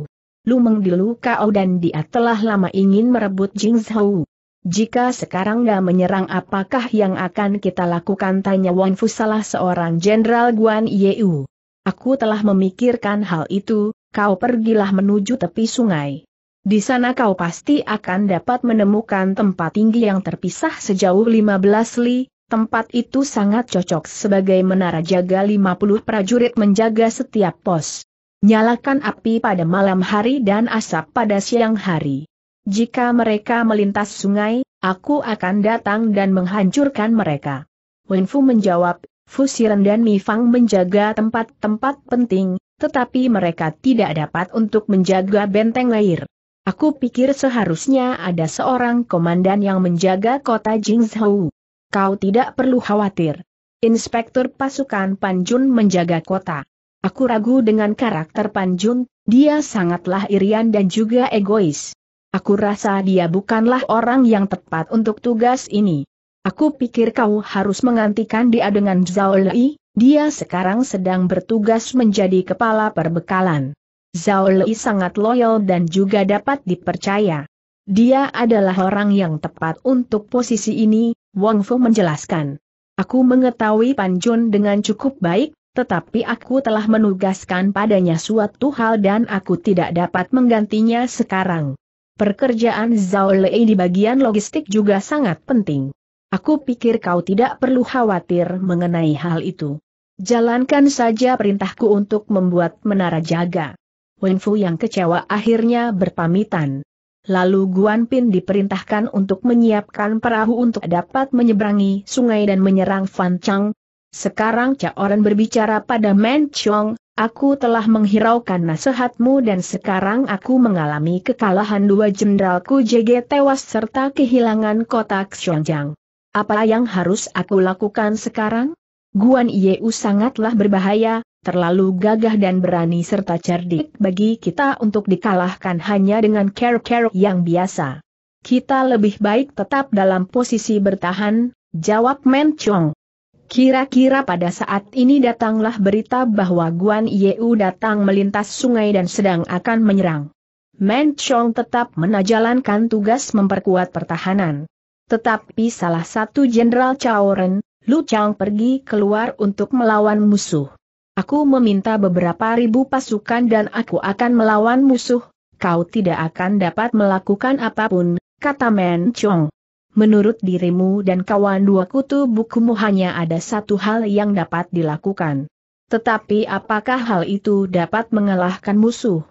Lu Mengdilu Lukao dan dia telah lama ingin merebut Jingzhou. Jika sekarang gak menyerang apakah yang akan kita lakukan tanya Wan Fu salah seorang Jenderal Guan Yeu. Aku telah memikirkan hal itu, kau pergilah menuju tepi sungai. Di sana kau pasti akan dapat menemukan tempat tinggi yang terpisah sejauh 15 li, tempat itu sangat cocok sebagai menara jaga 50 prajurit menjaga setiap pos. Nyalakan api pada malam hari dan asap pada siang hari. Jika mereka melintas sungai, aku akan datang dan menghancurkan mereka. Wenfu menjawab, Fusiren dan Mifang menjaga tempat-tempat penting, tetapi mereka tidak dapat untuk menjaga benteng air. Aku pikir seharusnya ada seorang komandan yang menjaga kota Jingzhou. Kau tidak perlu khawatir. Inspektur pasukan Panjun menjaga kota. Aku ragu dengan karakter Panjun, dia sangatlah irian dan juga egois. Aku rasa dia bukanlah orang yang tepat untuk tugas ini. Aku pikir kau harus menggantikan dia dengan Zhao Lei, dia sekarang sedang bertugas menjadi kepala perbekalan. Zhao Lei sangat loyal dan juga dapat dipercaya. Dia adalah orang yang tepat untuk posisi ini, Wang Fu menjelaskan. Aku mengetahui Pan Jun dengan cukup baik, tetapi aku telah menugaskan padanya suatu hal dan aku tidak dapat menggantinya sekarang. Pekerjaan Zhao Lei di bagian logistik juga sangat penting. Aku pikir kau tidak perlu khawatir mengenai hal itu. Jalankan saja perintahku untuk membuat menara jaga. Wenfu yang kecewa akhirnya berpamitan. Lalu Guan Pin diperintahkan untuk menyiapkan perahu untuk dapat menyeberangi sungai dan menyerang Fan Chang. Sekarang Caoran berbicara pada Men Chong, aku telah menghiraukan nasihatmu dan sekarang aku mengalami kekalahan dua jenderalku JG tewas serta kehilangan kotak Xiongjang. Apa yang harus aku lakukan sekarang? Guan Yeu sangatlah berbahaya, terlalu gagah dan berani serta cerdik bagi kita untuk dikalahkan hanya dengan care-care yang biasa. Kita lebih baik tetap dalam posisi bertahan, jawab Men Chong. Kira-kira pada saat ini datanglah berita bahwa Guan Yeu datang melintas sungai dan sedang akan menyerang. Men Chong tetap menajalankan tugas memperkuat pertahanan. Tetapi salah satu Jenderal Ren, Lu Chang pergi keluar untuk melawan musuh. Aku meminta beberapa ribu pasukan dan aku akan melawan musuh, kau tidak akan dapat melakukan apapun, kata Men Chong. Menurut dirimu dan kawan dua kutu bukumu hanya ada satu hal yang dapat dilakukan. Tetapi apakah hal itu dapat mengalahkan musuh?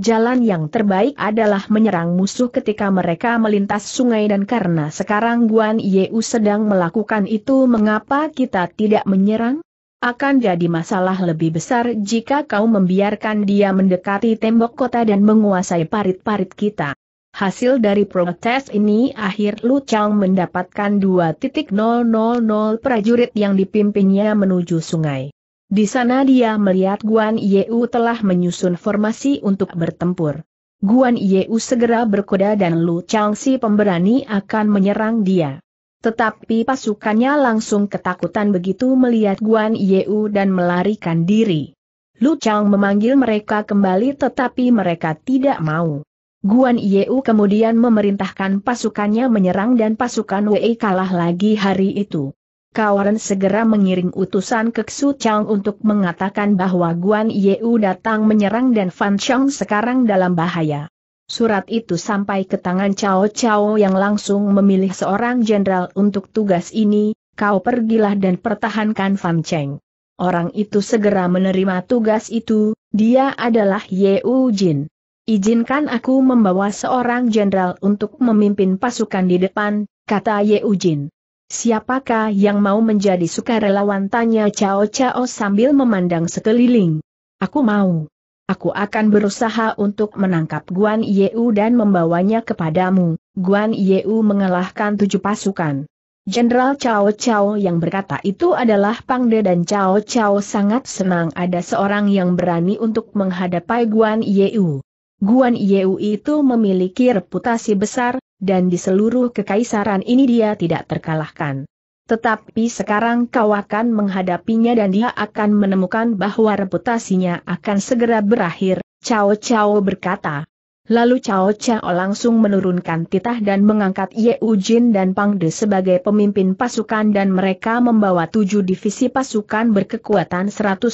Jalan yang terbaik adalah menyerang musuh ketika mereka melintas sungai dan karena sekarang Guan Yeu sedang melakukan itu mengapa kita tidak menyerang? Akan jadi masalah lebih besar jika kau membiarkan dia mendekati tembok kota dan menguasai parit-parit kita. Hasil dari protes ini akhir Lu Chang mendapatkan 2.000 prajurit yang dipimpinnya menuju sungai. Di sana dia melihat Guan Yeu telah menyusun formasi untuk bertempur. Guan Yeu segera berkuda dan Lu Changsi pemberani akan menyerang dia. Tetapi pasukannya langsung ketakutan begitu melihat Guan Yeu dan melarikan diri. Lu Chang memanggil mereka kembali tetapi mereka tidak mau. Guan Yeu kemudian memerintahkan pasukannya menyerang dan pasukan Wei kalah lagi hari itu. Kaoren segera mengiring utusan ke Xu Chang untuk mengatakan bahwa Guan Yeu datang menyerang dan Fan Chong sekarang dalam bahaya. Surat itu sampai ke tangan Cao Cao yang langsung memilih seorang jenderal untuk tugas ini, kau pergilah dan pertahankan Fan Cheng. Orang itu segera menerima tugas itu, dia adalah U Jin. Izinkan aku membawa seorang jenderal untuk memimpin pasukan di depan, kata U Jin. Siapakah yang mau menjadi sukarelawan tanya Cao Cao sambil memandang sekeliling. Aku mau. Aku akan berusaha untuk menangkap Guan Yeu dan membawanya kepadamu. Guan Yeu mengalahkan tujuh pasukan. Jenderal Cao Cao yang berkata itu adalah Pangde dan Cao Cao sangat senang ada seorang yang berani untuk menghadapi Guan Yeu. Guan Yeu itu memiliki reputasi besar, dan di seluruh kekaisaran ini dia tidak terkalahkan. Tetapi sekarang kau akan menghadapinya dan dia akan menemukan bahwa reputasinya akan segera berakhir, Cao Cao berkata. Lalu Cao Cao langsung menurunkan titah dan mengangkat Ye Ujin dan Pang De sebagai pemimpin pasukan dan mereka membawa tujuh divisi pasukan berkekuatan 150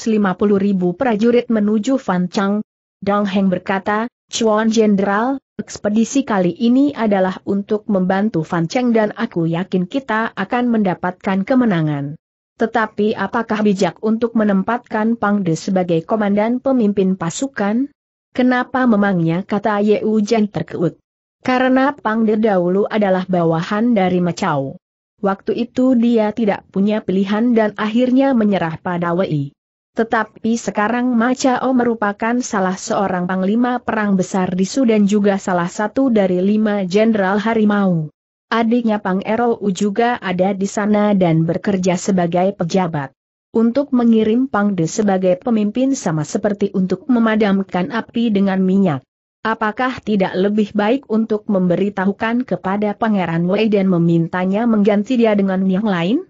ribu prajurit menuju Fan Chang. Dong Heng berkata, Chuan Jenderal, Ekspedisi kali ini adalah untuk membantu Fan Cheng dan aku yakin kita akan mendapatkan kemenangan. Tetapi apakah bijak untuk menempatkan Pang De sebagai komandan pemimpin pasukan? Kenapa memangnya kata Ye Jen terkeut? Karena Pang De dahulu adalah bawahan dari Macau. Waktu itu dia tidak punya pilihan dan akhirnya menyerah pada Wei. Tetapi sekarang Macao merupakan salah seorang panglima perang besar di Sudan juga salah satu dari lima jenderal harimau. Adiknya Pang Erou juga ada di sana dan bekerja sebagai pejabat. Untuk mengirim Pang De sebagai pemimpin sama seperti untuk memadamkan api dengan minyak. Apakah tidak lebih baik untuk memberitahukan kepada Pangeran Wei dan memintanya mengganti dia dengan yang lain?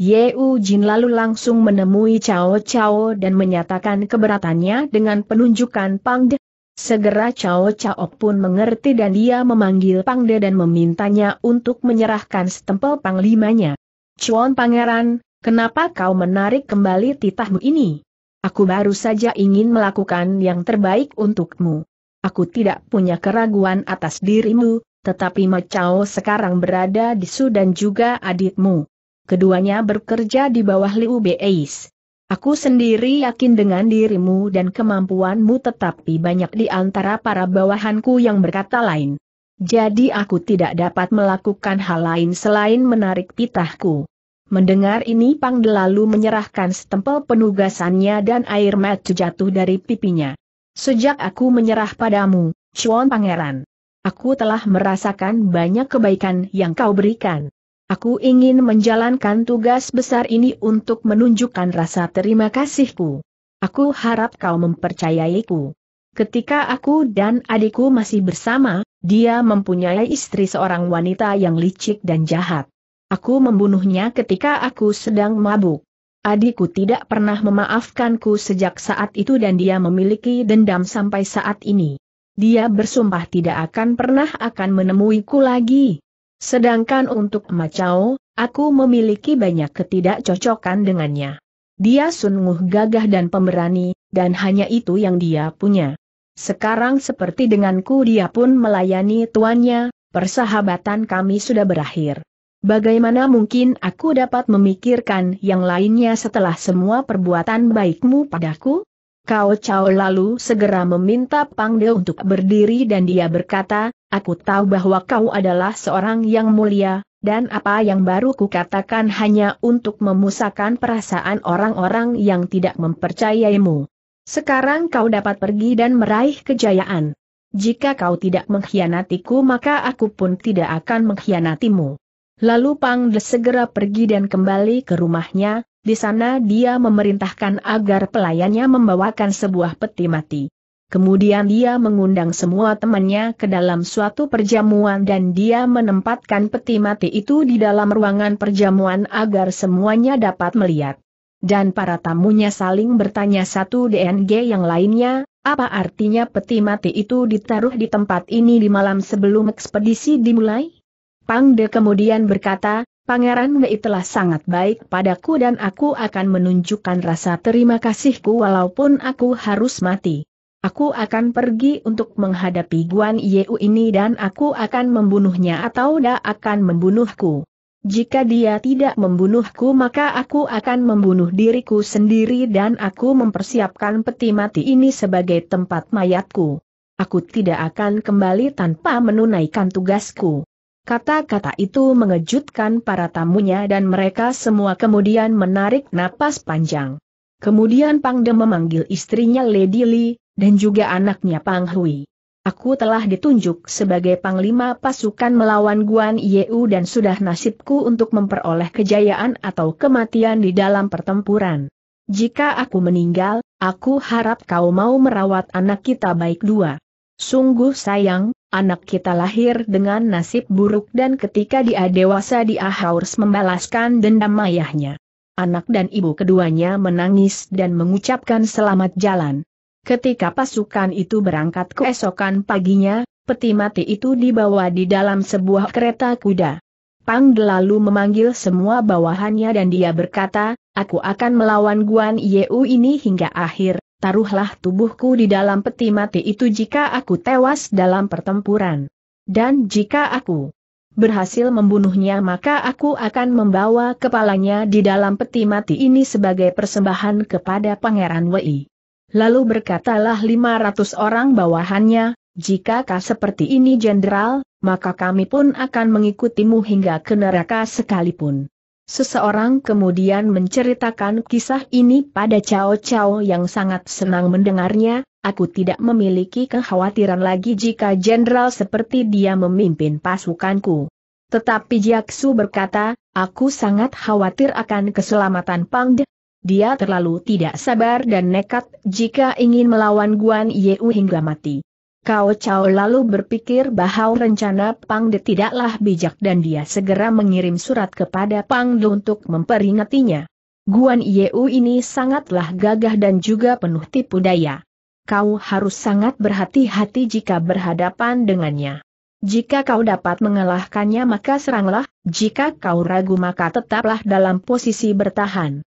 Yeou Jin lalu langsung menemui Cao Cao dan menyatakan keberatannya dengan penunjukan Pangde. Segera Cao Cao pun mengerti dan dia memanggil Pangde dan memintanya untuk menyerahkan stempel panglimanya. Cuan pangeran, kenapa kau menarik kembali titahmu ini? Aku baru saja ingin melakukan yang terbaik untukmu. Aku tidak punya keraguan atas dirimu, tetapi Macao sekarang berada di Sudan juga adikmu keduanya bekerja di bawah Liu Beis. Aku sendiri yakin dengan dirimu dan kemampuanmu tetapi banyak di antara para bawahanku yang berkata lain. Jadi aku tidak dapat melakukan hal lain selain menarik pitahku. Mendengar ini Pang lalu menyerahkan stempel penugasannya dan air mata jatuh dari pipinya. Sejak aku menyerah padamu, Chuan Pangeran. Aku telah merasakan banyak kebaikan yang kau berikan. Aku ingin menjalankan tugas besar ini untuk menunjukkan rasa terima kasihku. Aku harap kau mempercayaiku. Ketika aku dan adikku masih bersama, dia mempunyai istri seorang wanita yang licik dan jahat. Aku membunuhnya ketika aku sedang mabuk. Adikku tidak pernah memaafkanku sejak saat itu dan dia memiliki dendam sampai saat ini. Dia bersumpah tidak akan pernah akan menemuiku lagi, Sedangkan untuk Macau, aku memiliki banyak ketidakcocokan dengannya. Dia sungguh gagah dan pemberani, dan hanya itu yang dia punya. Sekarang seperti denganku dia pun melayani tuannya, persahabatan kami sudah berakhir. Bagaimana mungkin aku dapat memikirkan yang lainnya setelah semua perbuatan baikmu padaku? Kau Cao lalu segera meminta Pangde untuk berdiri dan dia berkata, Aku tahu bahwa kau adalah seorang yang mulia, dan apa yang baru kukatakan hanya untuk memusahkan perasaan orang-orang yang tidak mempercayaimu. Sekarang kau dapat pergi dan meraih kejayaan. Jika kau tidak mengkhianatiku maka aku pun tidak akan mengkhianatimu. Lalu Pang De segera pergi dan kembali ke rumahnya, di sana dia memerintahkan agar pelayannya membawakan sebuah peti mati. Kemudian dia mengundang semua temannya ke dalam suatu perjamuan dan dia menempatkan peti mati itu di dalam ruangan perjamuan agar semuanya dapat melihat. Dan para tamunya saling bertanya satu DNG yang lainnya, apa artinya peti mati itu ditaruh di tempat ini di malam sebelum ekspedisi dimulai? Pangde kemudian berkata, Pangeran Wei telah sangat baik padaku dan aku akan menunjukkan rasa terima kasihku walaupun aku harus mati. Aku akan pergi untuk menghadapi Guan Yeu ini dan aku akan membunuhnya atau dia akan membunuhku. Jika dia tidak membunuhku maka aku akan membunuh diriku sendiri dan aku mempersiapkan peti mati ini sebagai tempat mayatku. Aku tidak akan kembali tanpa menunaikan tugasku. Kata-kata itu mengejutkan para tamunya dan mereka semua kemudian menarik napas panjang. Kemudian Pang memanggil istrinya Lady Li, dan juga anaknya Pang Hui. Aku telah ditunjuk sebagai panglima pasukan melawan Guan Yeu dan sudah nasibku untuk memperoleh kejayaan atau kematian di dalam pertempuran. Jika aku meninggal, aku harap kau mau merawat anak kita baik dua. Sungguh sayang, anak kita lahir dengan nasib buruk dan ketika dia dewasa dia harus membalaskan dendam ayahnya anak dan ibu keduanya menangis dan mengucapkan selamat jalan. Ketika pasukan itu berangkat keesokan paginya, peti mati itu dibawa di dalam sebuah kereta kuda. Pang lalu memanggil semua bawahannya dan dia berkata, aku akan melawan Guan Yeu ini hingga akhir, taruhlah tubuhku di dalam peti mati itu jika aku tewas dalam pertempuran. Dan jika aku berhasil membunuhnya maka aku akan membawa kepalanya di dalam peti mati ini sebagai persembahan kepada Pangeran Wei. Lalu berkatalah 500 orang bawahannya, jika kau seperti ini jenderal, maka kami pun akan mengikutimu hingga ke neraka sekalipun. Seseorang kemudian menceritakan kisah ini pada Cao Cao yang sangat senang mendengarnya, aku tidak memiliki kekhawatiran lagi jika jenderal seperti dia memimpin pasukanku. Tetapi Jiaksu berkata, aku sangat khawatir akan keselamatan Pang De. Dia terlalu tidak sabar dan nekat jika ingin melawan Guan Yeu hingga mati. Kau Chow lalu berpikir bahwa rencana Pang De tidaklah bijak dan dia segera mengirim surat kepada Pang De untuk memperingatinya. Guan Yeu ini sangatlah gagah dan juga penuh tipu daya. Kau harus sangat berhati-hati jika berhadapan dengannya. Jika kau dapat mengalahkannya maka seranglah, jika kau ragu maka tetaplah dalam posisi bertahan.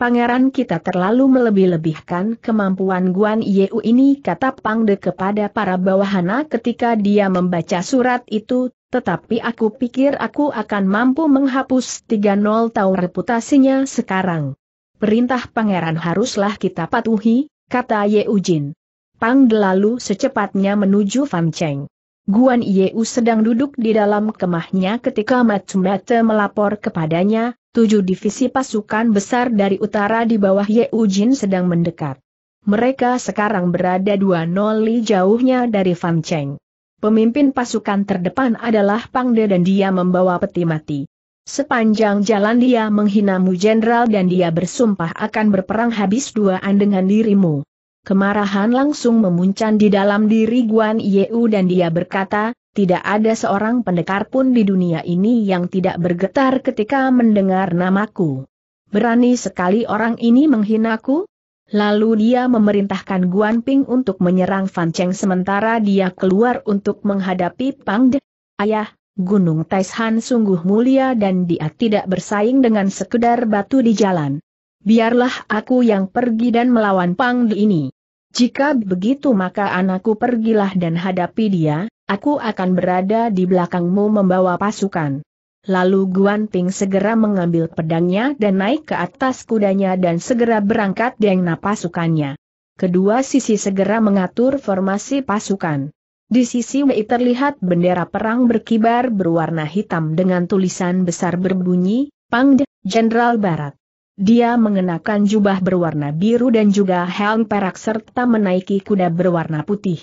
Pangeran kita terlalu melebih-lebihkan kemampuan Guan Yeu ini kata Pangde kepada para bawahana ketika dia membaca surat itu, tetapi aku pikir aku akan mampu menghapus 3.0 tahun reputasinya sekarang. Perintah pangeran haruslah kita patuhi, kata Yeu Jin. Pang lalu secepatnya menuju Fan Cheng. Guan Yeu sedang duduk di dalam kemahnya ketika Matsumete melapor kepadanya, Tujuh divisi pasukan besar dari utara di bawah Ye Ujin sedang mendekat. Mereka sekarang berada dua noli li jauhnya dari Fan Cheng. Pemimpin pasukan terdepan adalah Pang De dan dia membawa peti mati. Sepanjang jalan dia menghinamu jenderal dan dia bersumpah akan berperang habis duaan dengan dirimu. Kemarahan langsung memuncan di dalam diri Guan Yeu dan dia berkata, tidak ada seorang pendekar pun di dunia ini yang tidak bergetar ketika mendengar namaku. Berani sekali orang ini menghinaku? Lalu dia memerintahkan Guan Ping untuk menyerang Fan Cheng sementara dia keluar untuk menghadapi Pang De. Ayah, Gunung Taishan sungguh mulia dan dia tidak bersaing dengan sekedar batu di jalan. Biarlah aku yang pergi dan melawan Pang De ini. Jika begitu maka anakku pergilah dan hadapi dia, aku akan berada di belakangmu membawa pasukan. Lalu Guan Ping segera mengambil pedangnya dan naik ke atas kudanya dan segera berangkat dengan pasukannya. Kedua sisi segera mengatur formasi pasukan. Di sisi Wei terlihat bendera perang berkibar berwarna hitam dengan tulisan besar berbunyi, Pangde, Jenderal Barat. Dia mengenakan jubah berwarna biru dan juga helm perak serta menaiki kuda berwarna putih.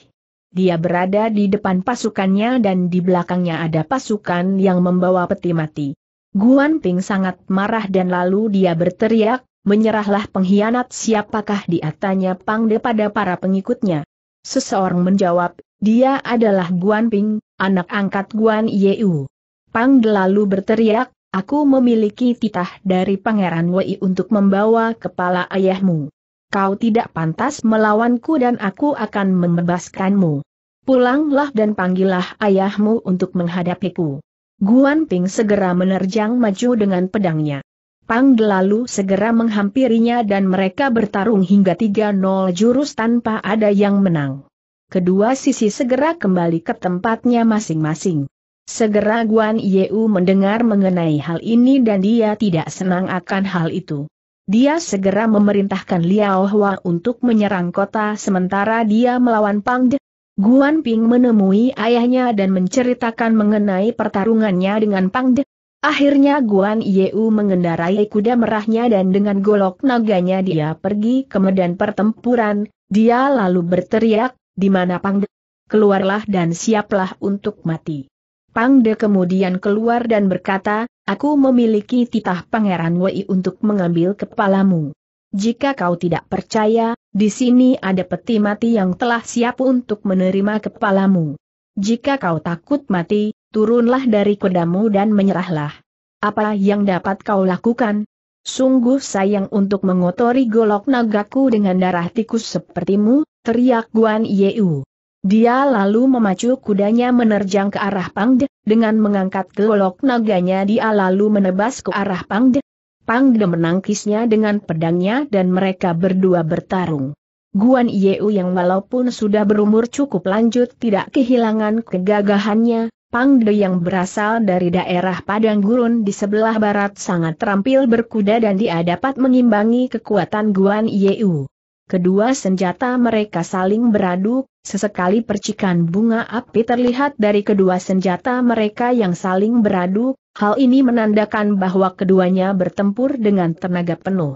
Dia berada di depan pasukannya dan di belakangnya ada pasukan yang membawa peti mati. Guan Ping sangat marah dan lalu dia berteriak, menyerahlah pengkhianat siapakah dia tanya Pangde pada para pengikutnya. Seseorang menjawab, dia adalah Guan Ping, anak angkat Guan Yeu. Pang lalu berteriak, Aku memiliki titah dari Pangeran Wei untuk membawa kepala ayahmu. Kau tidak pantas melawanku dan aku akan membebaskanmu. Pulanglah dan panggillah ayahmu untuk menghadapiku. Guan Ping segera menerjang maju dengan pedangnya. Pang Delalu segera menghampirinya dan mereka bertarung hingga 3-0 jurus tanpa ada yang menang. Kedua sisi segera kembali ke tempatnya masing-masing. Segera Guan Yeu mendengar mengenai hal ini dan dia tidak senang akan hal itu. Dia segera memerintahkan Liao Hua untuk menyerang kota sementara dia melawan Pang De. Guan Ping menemui ayahnya dan menceritakan mengenai pertarungannya dengan Pang De. Akhirnya Guan Yeu mengendarai kuda merahnya dan dengan golok naganya dia pergi ke medan pertempuran, dia lalu berteriak, di mana Pang De? Keluarlah dan siaplah untuk mati. Pangde kemudian keluar dan berkata, aku memiliki titah Pangeran Wei untuk mengambil kepalamu. Jika kau tidak percaya, di sini ada peti mati yang telah siap untuk menerima kepalamu. Jika kau takut mati, turunlah dari kudamu dan menyerahlah. Apa yang dapat kau lakukan? Sungguh sayang untuk mengotori golok nagaku dengan darah tikus sepertimu, teriak Guan Yeu. Dia lalu memacu kudanya menerjang ke arah Pangde, dengan mengangkat golok naganya dia lalu menebas ke arah Pangde. Pangde menangkisnya dengan pedangnya dan mereka berdua bertarung. Guan Yeu yang walaupun sudah berumur cukup lanjut tidak kehilangan kegagahannya, Pangde yang berasal dari daerah padang gurun di sebelah barat sangat terampil berkuda dan dia dapat mengimbangi kekuatan Guan Yeu. Kedua senjata mereka saling beradu, sesekali percikan bunga api terlihat dari kedua senjata mereka yang saling beradu, hal ini menandakan bahwa keduanya bertempur dengan tenaga penuh.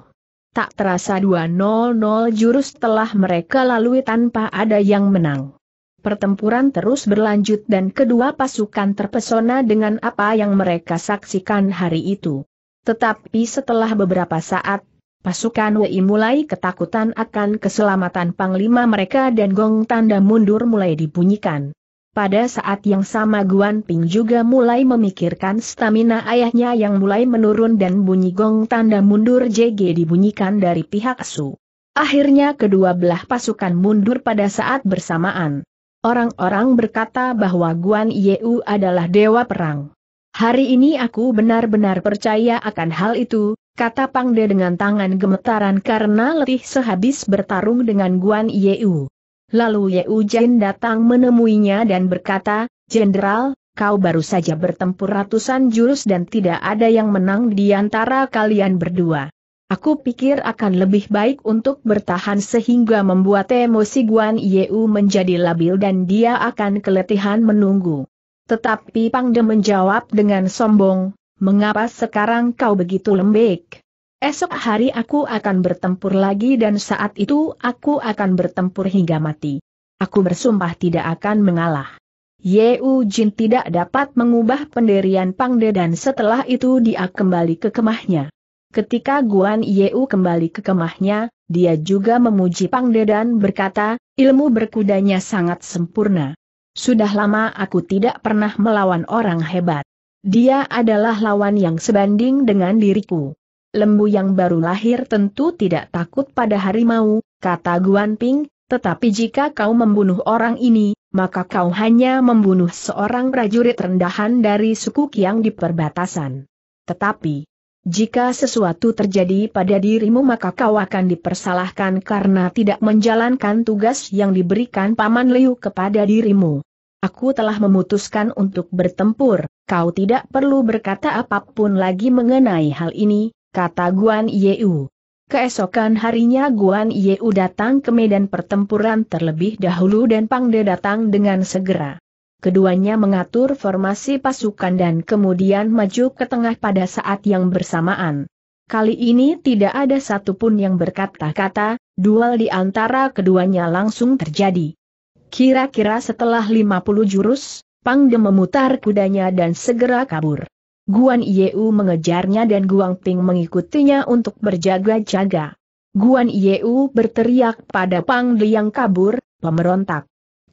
Tak terasa 200 jurus telah mereka lalui tanpa ada yang menang. Pertempuran terus berlanjut dan kedua pasukan terpesona dengan apa yang mereka saksikan hari itu. Tetapi setelah beberapa saat, Pasukan Wei mulai ketakutan akan keselamatan panglima mereka dan gong tanda mundur mulai dibunyikan. Pada saat yang sama Guan Ping juga mulai memikirkan stamina ayahnya yang mulai menurun dan bunyi gong tanda mundur JG dibunyikan dari pihak Su. Akhirnya kedua belah pasukan mundur pada saat bersamaan. Orang-orang berkata bahwa Guan Yeu adalah dewa perang. Hari ini aku benar-benar percaya akan hal itu, kata Pangde dengan tangan gemetaran karena letih sehabis bertarung dengan Guan Yeu. Lalu Yeu Jin datang menemuinya dan berkata, Jenderal, kau baru saja bertempur ratusan jurus dan tidak ada yang menang di antara kalian berdua. Aku pikir akan lebih baik untuk bertahan sehingga membuat emosi Guan Yeu menjadi labil dan dia akan keletihan menunggu. Tetapi Pangde menjawab dengan sombong, mengapa sekarang kau begitu lembek? Esok hari aku akan bertempur lagi dan saat itu aku akan bertempur hingga mati. Aku bersumpah tidak akan mengalah. Yeu Jin tidak dapat mengubah pendirian Pangde dan setelah itu dia kembali ke kemahnya. Ketika Guan Yeu kembali ke kemahnya, dia juga memuji Pangde dan berkata, ilmu berkudanya sangat sempurna. Sudah lama aku tidak pernah melawan orang hebat. Dia adalah lawan yang sebanding dengan diriku. Lembu yang baru lahir tentu tidak takut pada harimau, kata Guan Ping, tetapi jika kau membunuh orang ini, maka kau hanya membunuh seorang prajurit rendahan dari suku Kiang di perbatasan. Tetapi, jika sesuatu terjadi pada dirimu maka kau akan dipersalahkan karena tidak menjalankan tugas yang diberikan Paman Liu kepada dirimu. Aku telah memutuskan untuk bertempur, kau tidak perlu berkata apapun lagi mengenai hal ini, kata Guan Yeu. Keesokan harinya Guan Yeu datang ke medan pertempuran terlebih dahulu dan Pangde datang dengan segera. Keduanya mengatur formasi pasukan dan kemudian maju ke tengah pada saat yang bersamaan. Kali ini tidak ada satupun yang berkata-kata, duel di antara keduanya langsung terjadi. Kira-kira setelah 50 jurus, Pang De memutar kudanya dan segera kabur. Guan Yeu mengejarnya dan Guang Ping mengikutinya untuk berjaga-jaga. Guan Yeu berteriak pada Pang De yang kabur, pemberontak.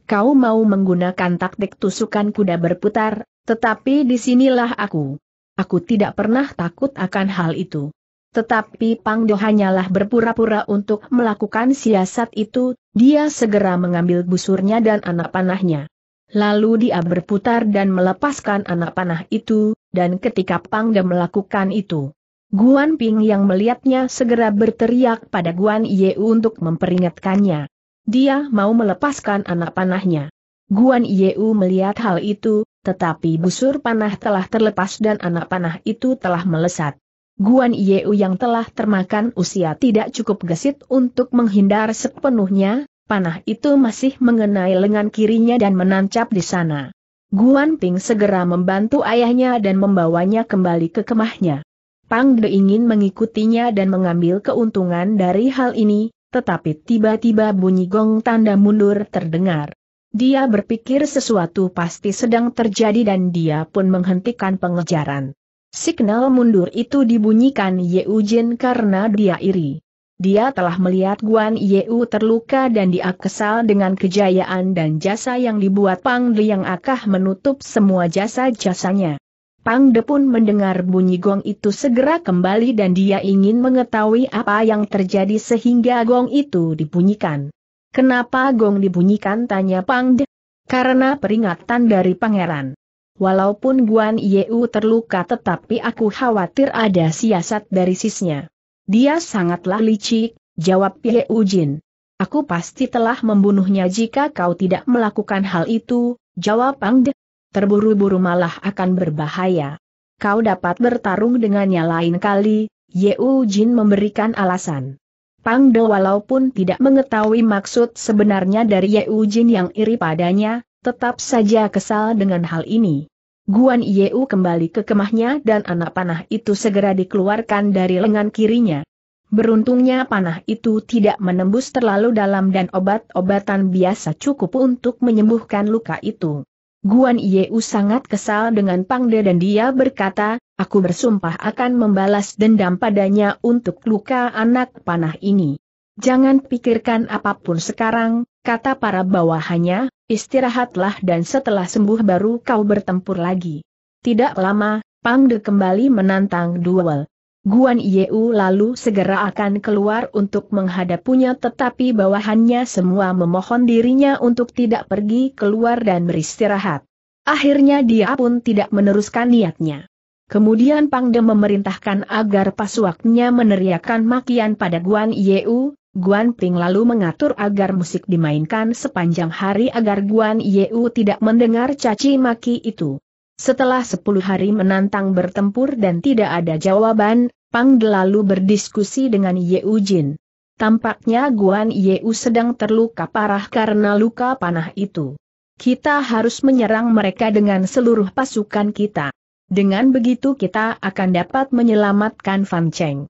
Kau mau menggunakan taktik tusukan kuda berputar, tetapi disinilah aku. Aku tidak pernah takut akan hal itu. Tetapi Pang Do hanyalah berpura-pura untuk melakukan siasat itu, dia segera mengambil busurnya dan anak panahnya. Lalu dia berputar dan melepaskan anak panah itu, dan ketika Pang Do melakukan itu, Guan Ping yang melihatnya segera berteriak pada Guan Ye untuk memperingatkannya. Dia mau melepaskan anak panahnya. Guan Yeu melihat hal itu, tetapi busur panah telah terlepas dan anak panah itu telah melesat. Guan Yeu yang telah termakan usia tidak cukup gesit untuk menghindar sepenuhnya, panah itu masih mengenai lengan kirinya dan menancap di sana. Guan Ping segera membantu ayahnya dan membawanya kembali ke kemahnya. Pang De ingin mengikutinya dan mengambil keuntungan dari hal ini, tetapi tiba-tiba bunyi gong tanda mundur terdengar. Dia berpikir sesuatu pasti sedang terjadi dan dia pun menghentikan pengejaran. Signal mundur itu dibunyikan Yeu Jin karena dia iri. Dia telah melihat Guan Yeu terluka dan dia kesal dengan kejayaan dan jasa yang dibuat Pang yang Akah menutup semua jasa-jasanya. Pang De pun mendengar bunyi gong itu segera kembali dan dia ingin mengetahui apa yang terjadi sehingga gong itu dibunyikan. Kenapa gong dibunyikan tanya Pang De? Karena peringatan dari pangeran. Walaupun Guan Yeu terluka tetapi aku khawatir ada siasat dari sisnya. Dia sangatlah licik, jawab Yeu Ujin. Aku pasti telah membunuhnya jika kau tidak melakukan hal itu, jawab Pang De. Terburu-buru malah akan berbahaya. Kau dapat bertarung dengannya lain kali, Yeu Jin memberikan alasan. Pang De walaupun tidak mengetahui maksud sebenarnya dari Ye Ujin yang iri padanya, tetap saja kesal dengan hal ini. Guan Yeu kembali ke kemahnya dan anak panah itu segera dikeluarkan dari lengan kirinya. Beruntungnya panah itu tidak menembus terlalu dalam dan obat-obatan biasa cukup untuk menyembuhkan luka itu. Guan Yeu sangat kesal dengan Pangde dan dia berkata, aku bersumpah akan membalas dendam padanya untuk luka anak panah ini. Jangan pikirkan apapun sekarang, kata para bawahannya, istirahatlah dan setelah sembuh baru kau bertempur lagi. Tidak lama, Pangde kembali menantang duel. Guan Yeu lalu segera akan keluar untuk menghadapinya tetapi bawahannya semua memohon dirinya untuk tidak pergi keluar dan beristirahat. Akhirnya dia pun tidak meneruskan niatnya. Kemudian Pangde memerintahkan agar pasuaknya meneriakkan makian pada Guan Yeu, Guan Ping lalu mengatur agar musik dimainkan sepanjang hari agar Guan Yeu tidak mendengar caci maki itu. Setelah sepuluh hari menantang bertempur dan tidak ada jawaban, Pang De lalu berdiskusi dengan Yeu Jin. Tampaknya Guan Yeu sedang terluka parah karena luka panah itu. Kita harus menyerang mereka dengan seluruh pasukan kita. Dengan begitu kita akan dapat menyelamatkan Fan Cheng.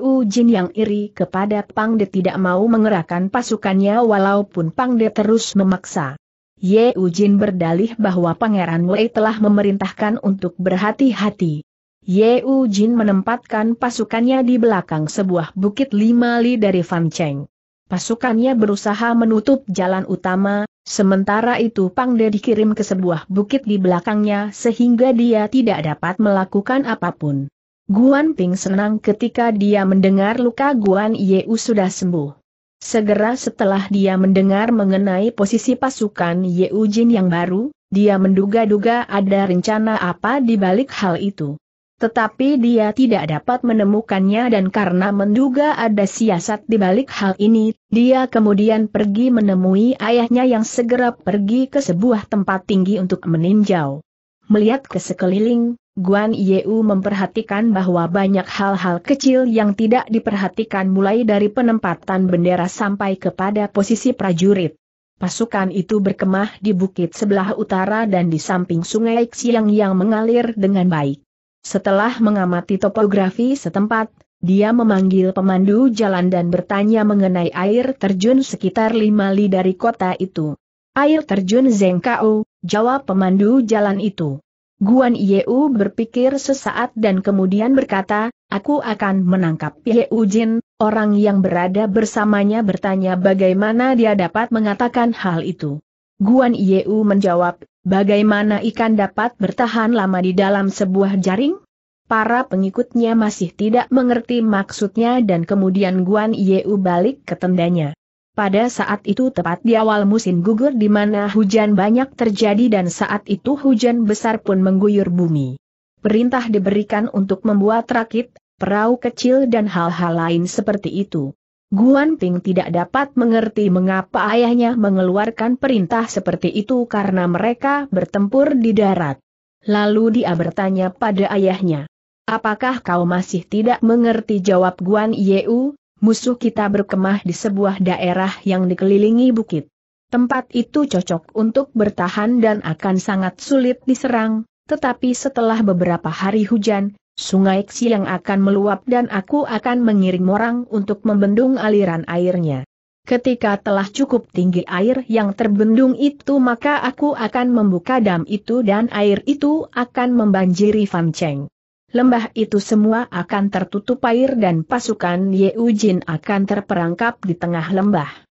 U Jin yang iri kepada Pangde tidak mau mengerahkan pasukannya walaupun Pangde terus memaksa. Ye Jin berdalih bahwa Pangeran Wei telah memerintahkan untuk berhati-hati. Ye Jin menempatkan pasukannya di belakang sebuah bukit lima li dari Fan Cheng. Pasukannya berusaha menutup jalan utama, sementara itu Pangde dikirim ke sebuah bukit di belakangnya sehingga dia tidak dapat melakukan apapun. Guan Ping senang ketika dia mendengar luka Guan Yeu sudah sembuh. Segera setelah dia mendengar mengenai posisi pasukan Yeu Jin yang baru, dia menduga-duga ada rencana apa di balik hal itu. Tetapi dia tidak dapat menemukannya dan karena menduga ada siasat di balik hal ini, dia kemudian pergi menemui ayahnya yang segera pergi ke sebuah tempat tinggi untuk meninjau. Melihat ke sekeliling, Guan Yeu memperhatikan bahwa banyak hal-hal kecil yang tidak diperhatikan mulai dari penempatan bendera sampai kepada posisi prajurit. Pasukan itu berkemah di bukit sebelah utara dan di samping sungai Xiang yang mengalir dengan baik. Setelah mengamati topografi setempat, dia memanggil pemandu jalan dan bertanya mengenai air terjun sekitar lima li dari kota itu. Air terjun Zengkau, jawab pemandu jalan itu. Guan Yeu berpikir sesaat dan kemudian berkata, aku akan menangkap Yeu Jin, orang yang berada bersamanya bertanya bagaimana dia dapat mengatakan hal itu. Guan Yeu menjawab, bagaimana ikan dapat bertahan lama di dalam sebuah jaring? Para pengikutnya masih tidak mengerti maksudnya dan kemudian Guan Yeu balik ke tendanya. Pada saat itu tepat di awal musim gugur di mana hujan banyak terjadi dan saat itu hujan besar pun mengguyur bumi. Perintah diberikan untuk membuat rakit, perahu kecil dan hal-hal lain seperti itu. Guan Ping tidak dapat mengerti mengapa ayahnya mengeluarkan perintah seperti itu karena mereka bertempur di darat. Lalu dia bertanya pada ayahnya, Apakah kau masih tidak mengerti jawab Guan Yeu, musuh kita berkemah di sebuah daerah yang dikelilingi bukit. Tempat itu cocok untuk bertahan dan akan sangat sulit diserang, tetapi setelah beberapa hari hujan, sungai Xi yang akan meluap dan aku akan mengirim orang untuk membendung aliran airnya. Ketika telah cukup tinggi air yang terbendung itu maka aku akan membuka dam itu dan air itu akan membanjiri Fan Cheng lembah itu semua akan tertutup air dan pasukan Yeujin akan terperangkap di tengah lembah.